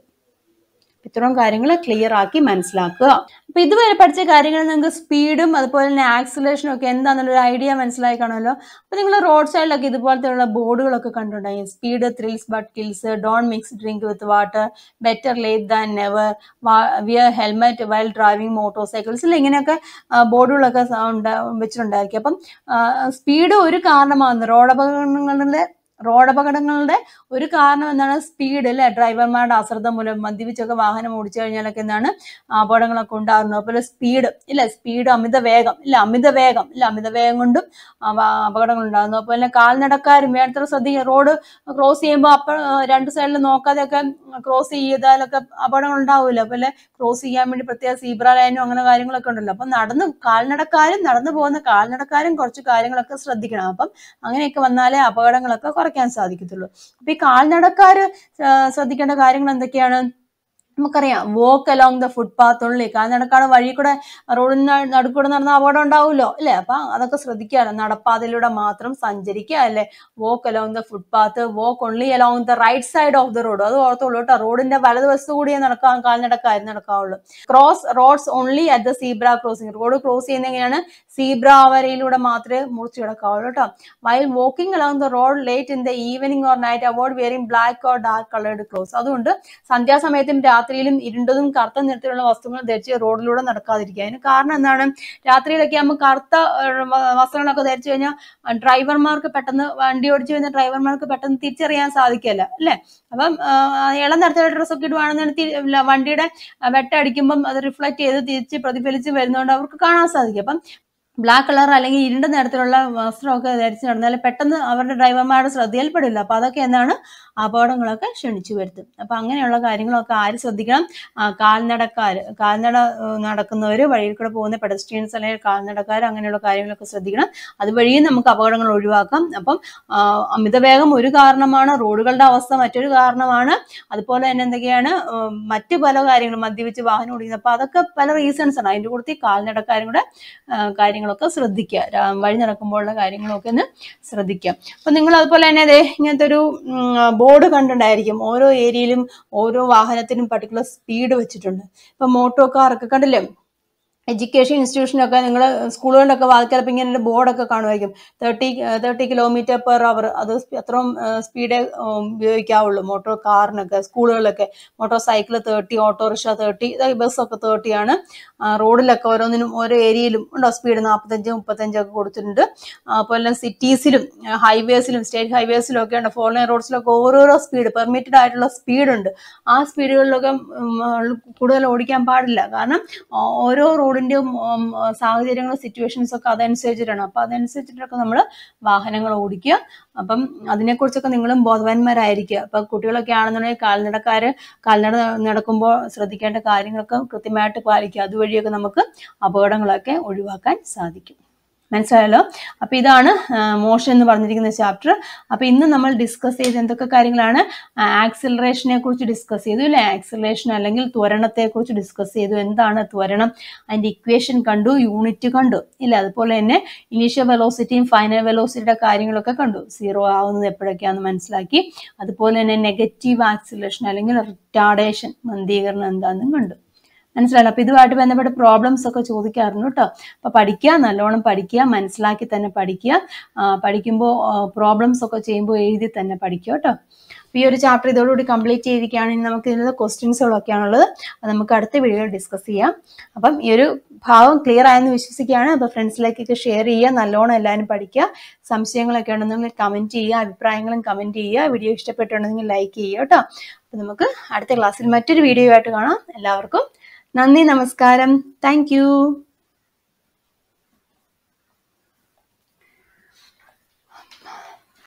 ഇത്രയും കാര്യങ്ങൾ ക്ലിയർ ആക്കി മനസ്സിലാക്കുക അപ്പോൾ ഇതുവരെ പഠിച്ച കാര്യങ്ങൾ നിങ്ങൾക്ക് സ്പീഡും അതുപോലെ തന്നെ ആക്സിലേഷനും ഒക്കെ ഒരു ഐഡിയ മനസ്സിലായി കാണുമല്ലോ അപ്പോൾ നിങ്ങൾ റോഡ് സൈഡിലൊക്കെ ഉള്ള ബോർഡുകളൊക്കെ കണ്ടുണ്ടായി speed thrills but kills don't mix drink with water better late than never wear helmet while driving motor സൈക്കിൾസിൽ ഇങ്ങനെയൊക്കെ ബോർഡുകളൊക്കെ വെച്ചിട്ടുണ്ടായിരിക്കും അപ്പം സ്പീഡ് ഒരു കാരണമാണ് റോഡ് അപകടങ്ങളുടെ റോഡപകടങ്ങളുടെ ഒരു കാരണം എന്താണ് സ്പീഡ് അല്ലെ ഡ്രൈവർമാരുടെ അശ്രദ്ധ മൂലം മദ്യപിച്ചൊക്കെ വാഹനം ഓടിച്ചു കഴിഞ്ഞാലൊക്കെ എന്താണ് അപകടങ്ങളൊക്കെ ഉണ്ടാകുന്നത് അതുപോലെ സ്പീഡ് ഇല്ല സ്പീഡ് അമിത വേഗം ഇല്ല അമിത വേഗം ഇല്ല അമിത വേഗം കൊണ്ടും അപകടങ്ങൾ ഉണ്ടാകുന്നു അതുപോലെ കാൽനടക്കാരും വേണ്ടത്ര ശ്രദ്ധിക്കുക റോഡ് ക്രോസ് ചെയ്യുമ്പോൾ അപ്പോൾ രണ്ട് സൈഡിൽ നോക്കാതെയൊക്കെ ക്രോസ് ചെയ്താലൊക്കെ അപകടങ്ങൾ ഉണ്ടാവില്ല അതുപോലെ ക്രോസ് ചെയ്യാൻ വേണ്ടി പ്രത്യേക സീബ്ര ലൈനും അങ്ങനെ കാര്യങ്ങളൊക്കെ ഉണ്ടല്ലോ അപ്പം നടന്ന് കാൽനടക്കാരും നടന്നു പോകുന്ന കാൽനടക്കാരും കുറച്ച് കാര്യങ്ങളൊക്കെ ശ്രദ്ധിക്കണം അപ്പം അങ്ങനെയൊക്കെ വന്നാലേ അപകടങ്ങളൊക്കെ കുറയ്ക്കാൻ സാധിക്കത്തുള്ളൂ അപ്പൊ ഈ കാൽനടക്കാര് ശ്രദ്ധിക്കേണ്ട കാര്യങ്ങൾ എന്തൊക്കെയാണ് നമുക്കറിയാം വോക്ക് അലോങ് ദ ഫുട്പാത്ത് കാൽ നടക്കാണ് വഴി കൂടെ റോഡിൽ നടുക്കൂടെ നടന്ന അപകടം ഉണ്ടാവുമല്ലോ അല്ലെ അപ്പൊ അതൊക്കെ ശ്രദ്ധിക്കാമല്ലോ നടപ്പാതയിലൂടെ മാത്രം സഞ്ചരിക്കുക അല്ലേ walk along the footpath walk only along the right side of the road അത് ഓർത്തുള്ളൂ കേട്ടോ റോഡിന്റെ വലതുവശത്ത് കൂടിയേ നടക്കാൻ കാൽനടക്കാരും നടക്കാവുള്ളൂ cross roads only at the zebra crossing road cross ചെയ്യുന്നെങ്ങനെയാണ് എങ്ങനെയാണ് സീബ്ര വരയിലൂടെ മാത്രമേ മുറിച്ചു കിടക്കാവുള്ളൂ കേട്ടോ while walking along the road late in the evening or night avoid wearing black or dark coloured clothes അതുകൊണ്ട് സന്ധ്യാസമയത്തും രാത്രി രാത്രിയിലും ഇരുണ്ടതും കറുത്ത നിറത്തിലുള്ള വസ്തുക്കൾ ധരിച്ച് റോഡിലൂടെ നടക്കാതിരിക്കുക അതിന് കാരണം എന്താണ് രാത്രിയിലൊക്കെ ആകുമ്പോൾ കറുത്ത വസ്ത്രങ്ങളൊക്കെ ധരിച്ചു കഴിഞ്ഞാൽ ഡ്രൈവർമാർക്ക് പെട്ടെന്ന് വണ്ടി ഓടിച്ചു കഴിഞ്ഞാൽ ഡ്രൈവർമാർക്ക് പെട്ടെന്ന് തിരിച്ചറിയാൻ സാധിക്കില്ല അല്ലേ അപ്പം ഇളം നിറത്തിലുള്ള ഡ്രസ്സൊക്കെ ഇടുവാണെന്നുണ്ടെങ്കിൽ വണ്ടിയുടെ വെട്ടടിക്കുമ്പം അത് റിഫ്ലക്ട് ചെയ്ത് തിരിച്ച് പ്രതിഫലിച്ച് വരുന്നതുകൊണ്ട് അവർക്ക് കാണാൻ സാധിക്കും അപ്പം ബ്ലാക്ക് കളർ അല്ലെങ്കിൽ ഇരുണ്ട നിറത്തിലുള്ള വസ്ത്രമൊക്കെ ധരിച്ച് നടന്നാൽ പെട്ടെന്ന് അവരുടെ ഡ്രൈവർമാരുടെ ശ്രദ്ധയിൽപ്പെടില്ല അപ്പോൾ അതൊക്കെ എന്താണ് അപകടങ്ങളൊക്കെ ക്ഷണിച്ചു വരുത്തും അപ്പോൾ അങ്ങനെയുള്ള കാര്യങ്ങളൊക്കെ ആര് ശ്രദ്ധിക്കണം കാൽനടക്കാർ കാൽനട നടക്കുന്നവർ വഴിയിൽ കൂടെ പോകുന്ന പെഡസ്ട്രിയൻസ് അല്ലെങ്കിൽ കാൽനടക്കാർ അങ്ങനെയുള്ള കാര്യങ്ങളൊക്കെ ശ്രദ്ധിക്കണം അതുവഴിയും നമുക്ക് അപകടങ്ങൾ ഒഴിവാക്കാം അപ്പം അമിതവേഗം ഒരു കാരണമാണ് റോഡുകളുടെ അവസ്ഥ മറ്റൊരു കാരണമാണ് അതുപോലെ തന്നെ എന്തൊക്കെയാണ് മറ്റ് പല കാര്യങ്ങളും മദ്യപിച്ച് വാഹനം ഓടിക്കുന്നത് അപ്പോൾ അതൊക്കെ പല റീസൺസ് ആണ് അതിൻ്റെ കൂടുതൽ കാൽനടക്കാരും കൂടെ കാര്യങ്ങൾ കാര്യങ്ങളൊക്കെ ശ്രദ്ധിക്കുക വഴി നടക്കുമ്പോഴുള്ള കാര്യങ്ങളൊക്കെ ഒന്ന് ശ്രദ്ധിക്കുക അപ്പൊ നിങ്ങൾ അതുപോലെ തന്നെ അതെ ഇങ്ങനത്തെ ഒരു ബോർഡ് കണ്ടിട്ടുണ്ടായിരിക്കും ഓരോ ഏരിയയിലും ഓരോ വാഹനത്തിനും പർട്ടിക്കുലർ സ്പീഡ് വെച്ചിട്ടുണ്ട് കാർ ഒക്കെ കണ്ടില്ലേ എഡ്യൂക്കേഷൻ ഇൻസ്റ്റിറ്റ്യൂഷനൊക്കെ നിങ്ങൾ സ്കൂളുകളിലൊക്കെ ചിലപ്പോൾ ഇങ്ങനെ ഒരു ബോർഡൊക്കെ കാണുമായിരിക്കും thirty thirty kilometre per hour അത് അത്രയും സ്പീഡേ ഉപയോഗിക്കാവുള്ളൂ മോട്ടോർ കാറിനൊക്കെ സ്കൂളുകളിലൊക്കെ motor cycle thirty auto rickshaw thirty ബസ്സൊക്കെ തേർട്ടിയാണ് റോഡിലൊക്കെ ഓരോന്നിനും ഓരോ ഏരിയയിലും ഉണ്ടോ സ്പീഡ് നാൽപ്പത്തഞ്ച് മുപ്പത്തഞ്ചൊക്കെ കൊടുത്തിട്ടുണ്ട് അതുപോലെ സിറ്റീസിലും ഹൈവേസിലും സ്റ്റേറ്റ് ഹൈവേസിലും ഒക്കെ ഉണ്ട് ഫോർ ലൈൻ റോഡ്സിലൊക്കെ ഓരോരോ സ്പീഡ് പെർമിറ്റഡ് ആയിട്ടുള്ള സ്പീഡുണ്ട് ആ സ്പീഡുകളിലൊക്കെ കൂടുതൽ ഓടിക്കാൻ പാടില്ല കാരണം ഓരോ റോഡ് റോഡിൻ്റെയും സാഹചര്യങ്ങളും സിറ്റുവേഷൻസ് ഒക്കെ അതനുസരിച്ചിട്ടാണ് അപ്പോൾ അതനുസരിച്ചിട്ടൊക്കെ നമ്മൾ വാഹനങ്ങൾ ഓടിക്കുക അപ്പം അതിനെക്കുറിച്ചൊക്കെ നിങ്ങളും ബോധവാന്മാരായിരിക്കുക അപ്പം കുട്ടികളൊക്കെ ആണെന്നുണ്ടെങ്കിൽ കാൽനടക്കാർ കാൽനട നടക്കുമ്പോൾ ശ്രദ്ധിക്കേണ്ട കാര്യങ്ങളൊക്കെ കൃത്യമായിട്ട് പാലിക്കുക അതുവഴിയൊക്കെ നമുക്ക് അപകടങ്ങളൊക്കെ ഒഴിവാക്കാൻ സാധിക്കും മനസ്സിലായല്ലോ അപ്പോൾ ഇതാണ് മോഷൻ എന്ന് പറഞ്ഞിരിക്കുന്ന ചാപ്റ്റർ അപ്പോൾ ഇന്ന് നമ്മൾ ഡിസ്കസ് ചെയ്ത് എന്തൊക്കെ കാര്യങ്ങളാണ് ആക്സിലറേഷനെ കുറിച്ച് ഡിസ്കസ് ചെയ്തു അല്ലെ ആക്സിലറേഷൻ അല്ലെങ്കിൽ ത്വരണത്തെക്കുറിച്ച് ഡിസ്കസ് ചെയ്തു എന്താണ് ത്വരണം അതിന്റെ ഇക്വേഷൻ കണ്ടു യൂണിറ്റ് കണ്ടു ഇല്ല അതുപോലെ തന്നെ ഇനീഷ്യൽ വെലോസിറ്റിയും ഫൈനൽ വെലോസിറ്റിയുടെ കാര്യങ്ങളൊക്കെ കണ്ടു സീറോ ആവുന്നത് എപ്പോഴൊക്കെയാന്ന് മനസ്സിലാക്കി അതുപോലെ തന്നെ നെഗറ്റീവ് ആക്സിലറേഷൻ അല്ലെങ്കിൽ റിട്ടാർഡേഷൻ മന്ദീകരണം എന്താണെന്നും കണ്ടു മനസ്സിലായില്ല അപ്പോൾ ഇതുമായിട്ട് ബന്ധപ്പെട്ട പ്രോബ്ലംസ് ഒക്കെ ചോദിക്കാറുണ്ട് കേട്ടോ അപ്പോൾ പഠിക്കുക നല്ലോണം പഠിക്കുക മനസ്സിലാക്കി തന്നെ പഠിക്കുക പഠിക്കുമ്പോൾ പ്രോബ്ലംസ് ഒക്കെ ചെയ്യുമ്പോൾ എഴുതി തന്നെ പഠിക്കുക കേട്ടോ ഈ ഒരു ചാപ്റ്റർ ഇതോടുകൂടി കംപ്ലീറ്റ് ചെയ്തിരിക്കുകയാണെങ്കിൽ ഇനി നമുക്ക് ഇതിൻ്റെ ക്വസ്റ്റ്യൻസുകളൊക്കെയാണുള്ളത് അത് നമുക്ക് അടുത്ത വീഡിയോയിൽ ഡിസ്കസ് ചെയ്യാം അപ്പം ഈ ഒരു ഭാഗം ക്ലിയർ ആയെന്ന് വിശ്വസിക്കുകയാണ് അപ്പോൾ ഫ്രണ്ട്സിലേക്കൊക്കെ ഷെയർ ചെയ്യുക നല്ലോണം എല്ലാവരും പഠിക്കുക സംശയങ്ങളൊക്കെ ഉണ്ടെന്നുണ്ടെങ്കിൽ കമൻറ്റ് ചെയ്യുക അഭിപ്രായങ്ങളും കമൻറ്റ് ചെയ്യുക വീഡിയോ ഇഷ്ടപ്പെട്ടുണ്ടെങ്കിൽ ലൈക്ക് ചെയ്യുക കേട്ടോ അപ്പോൾ നമുക്ക് അടുത്ത ക്ലാസ്സിൽ മറ്റൊരു വീഡിയോ ആയിട്ട് കാണാം എല്ലാവർക്കും Nandi Namaskaram. Thank you.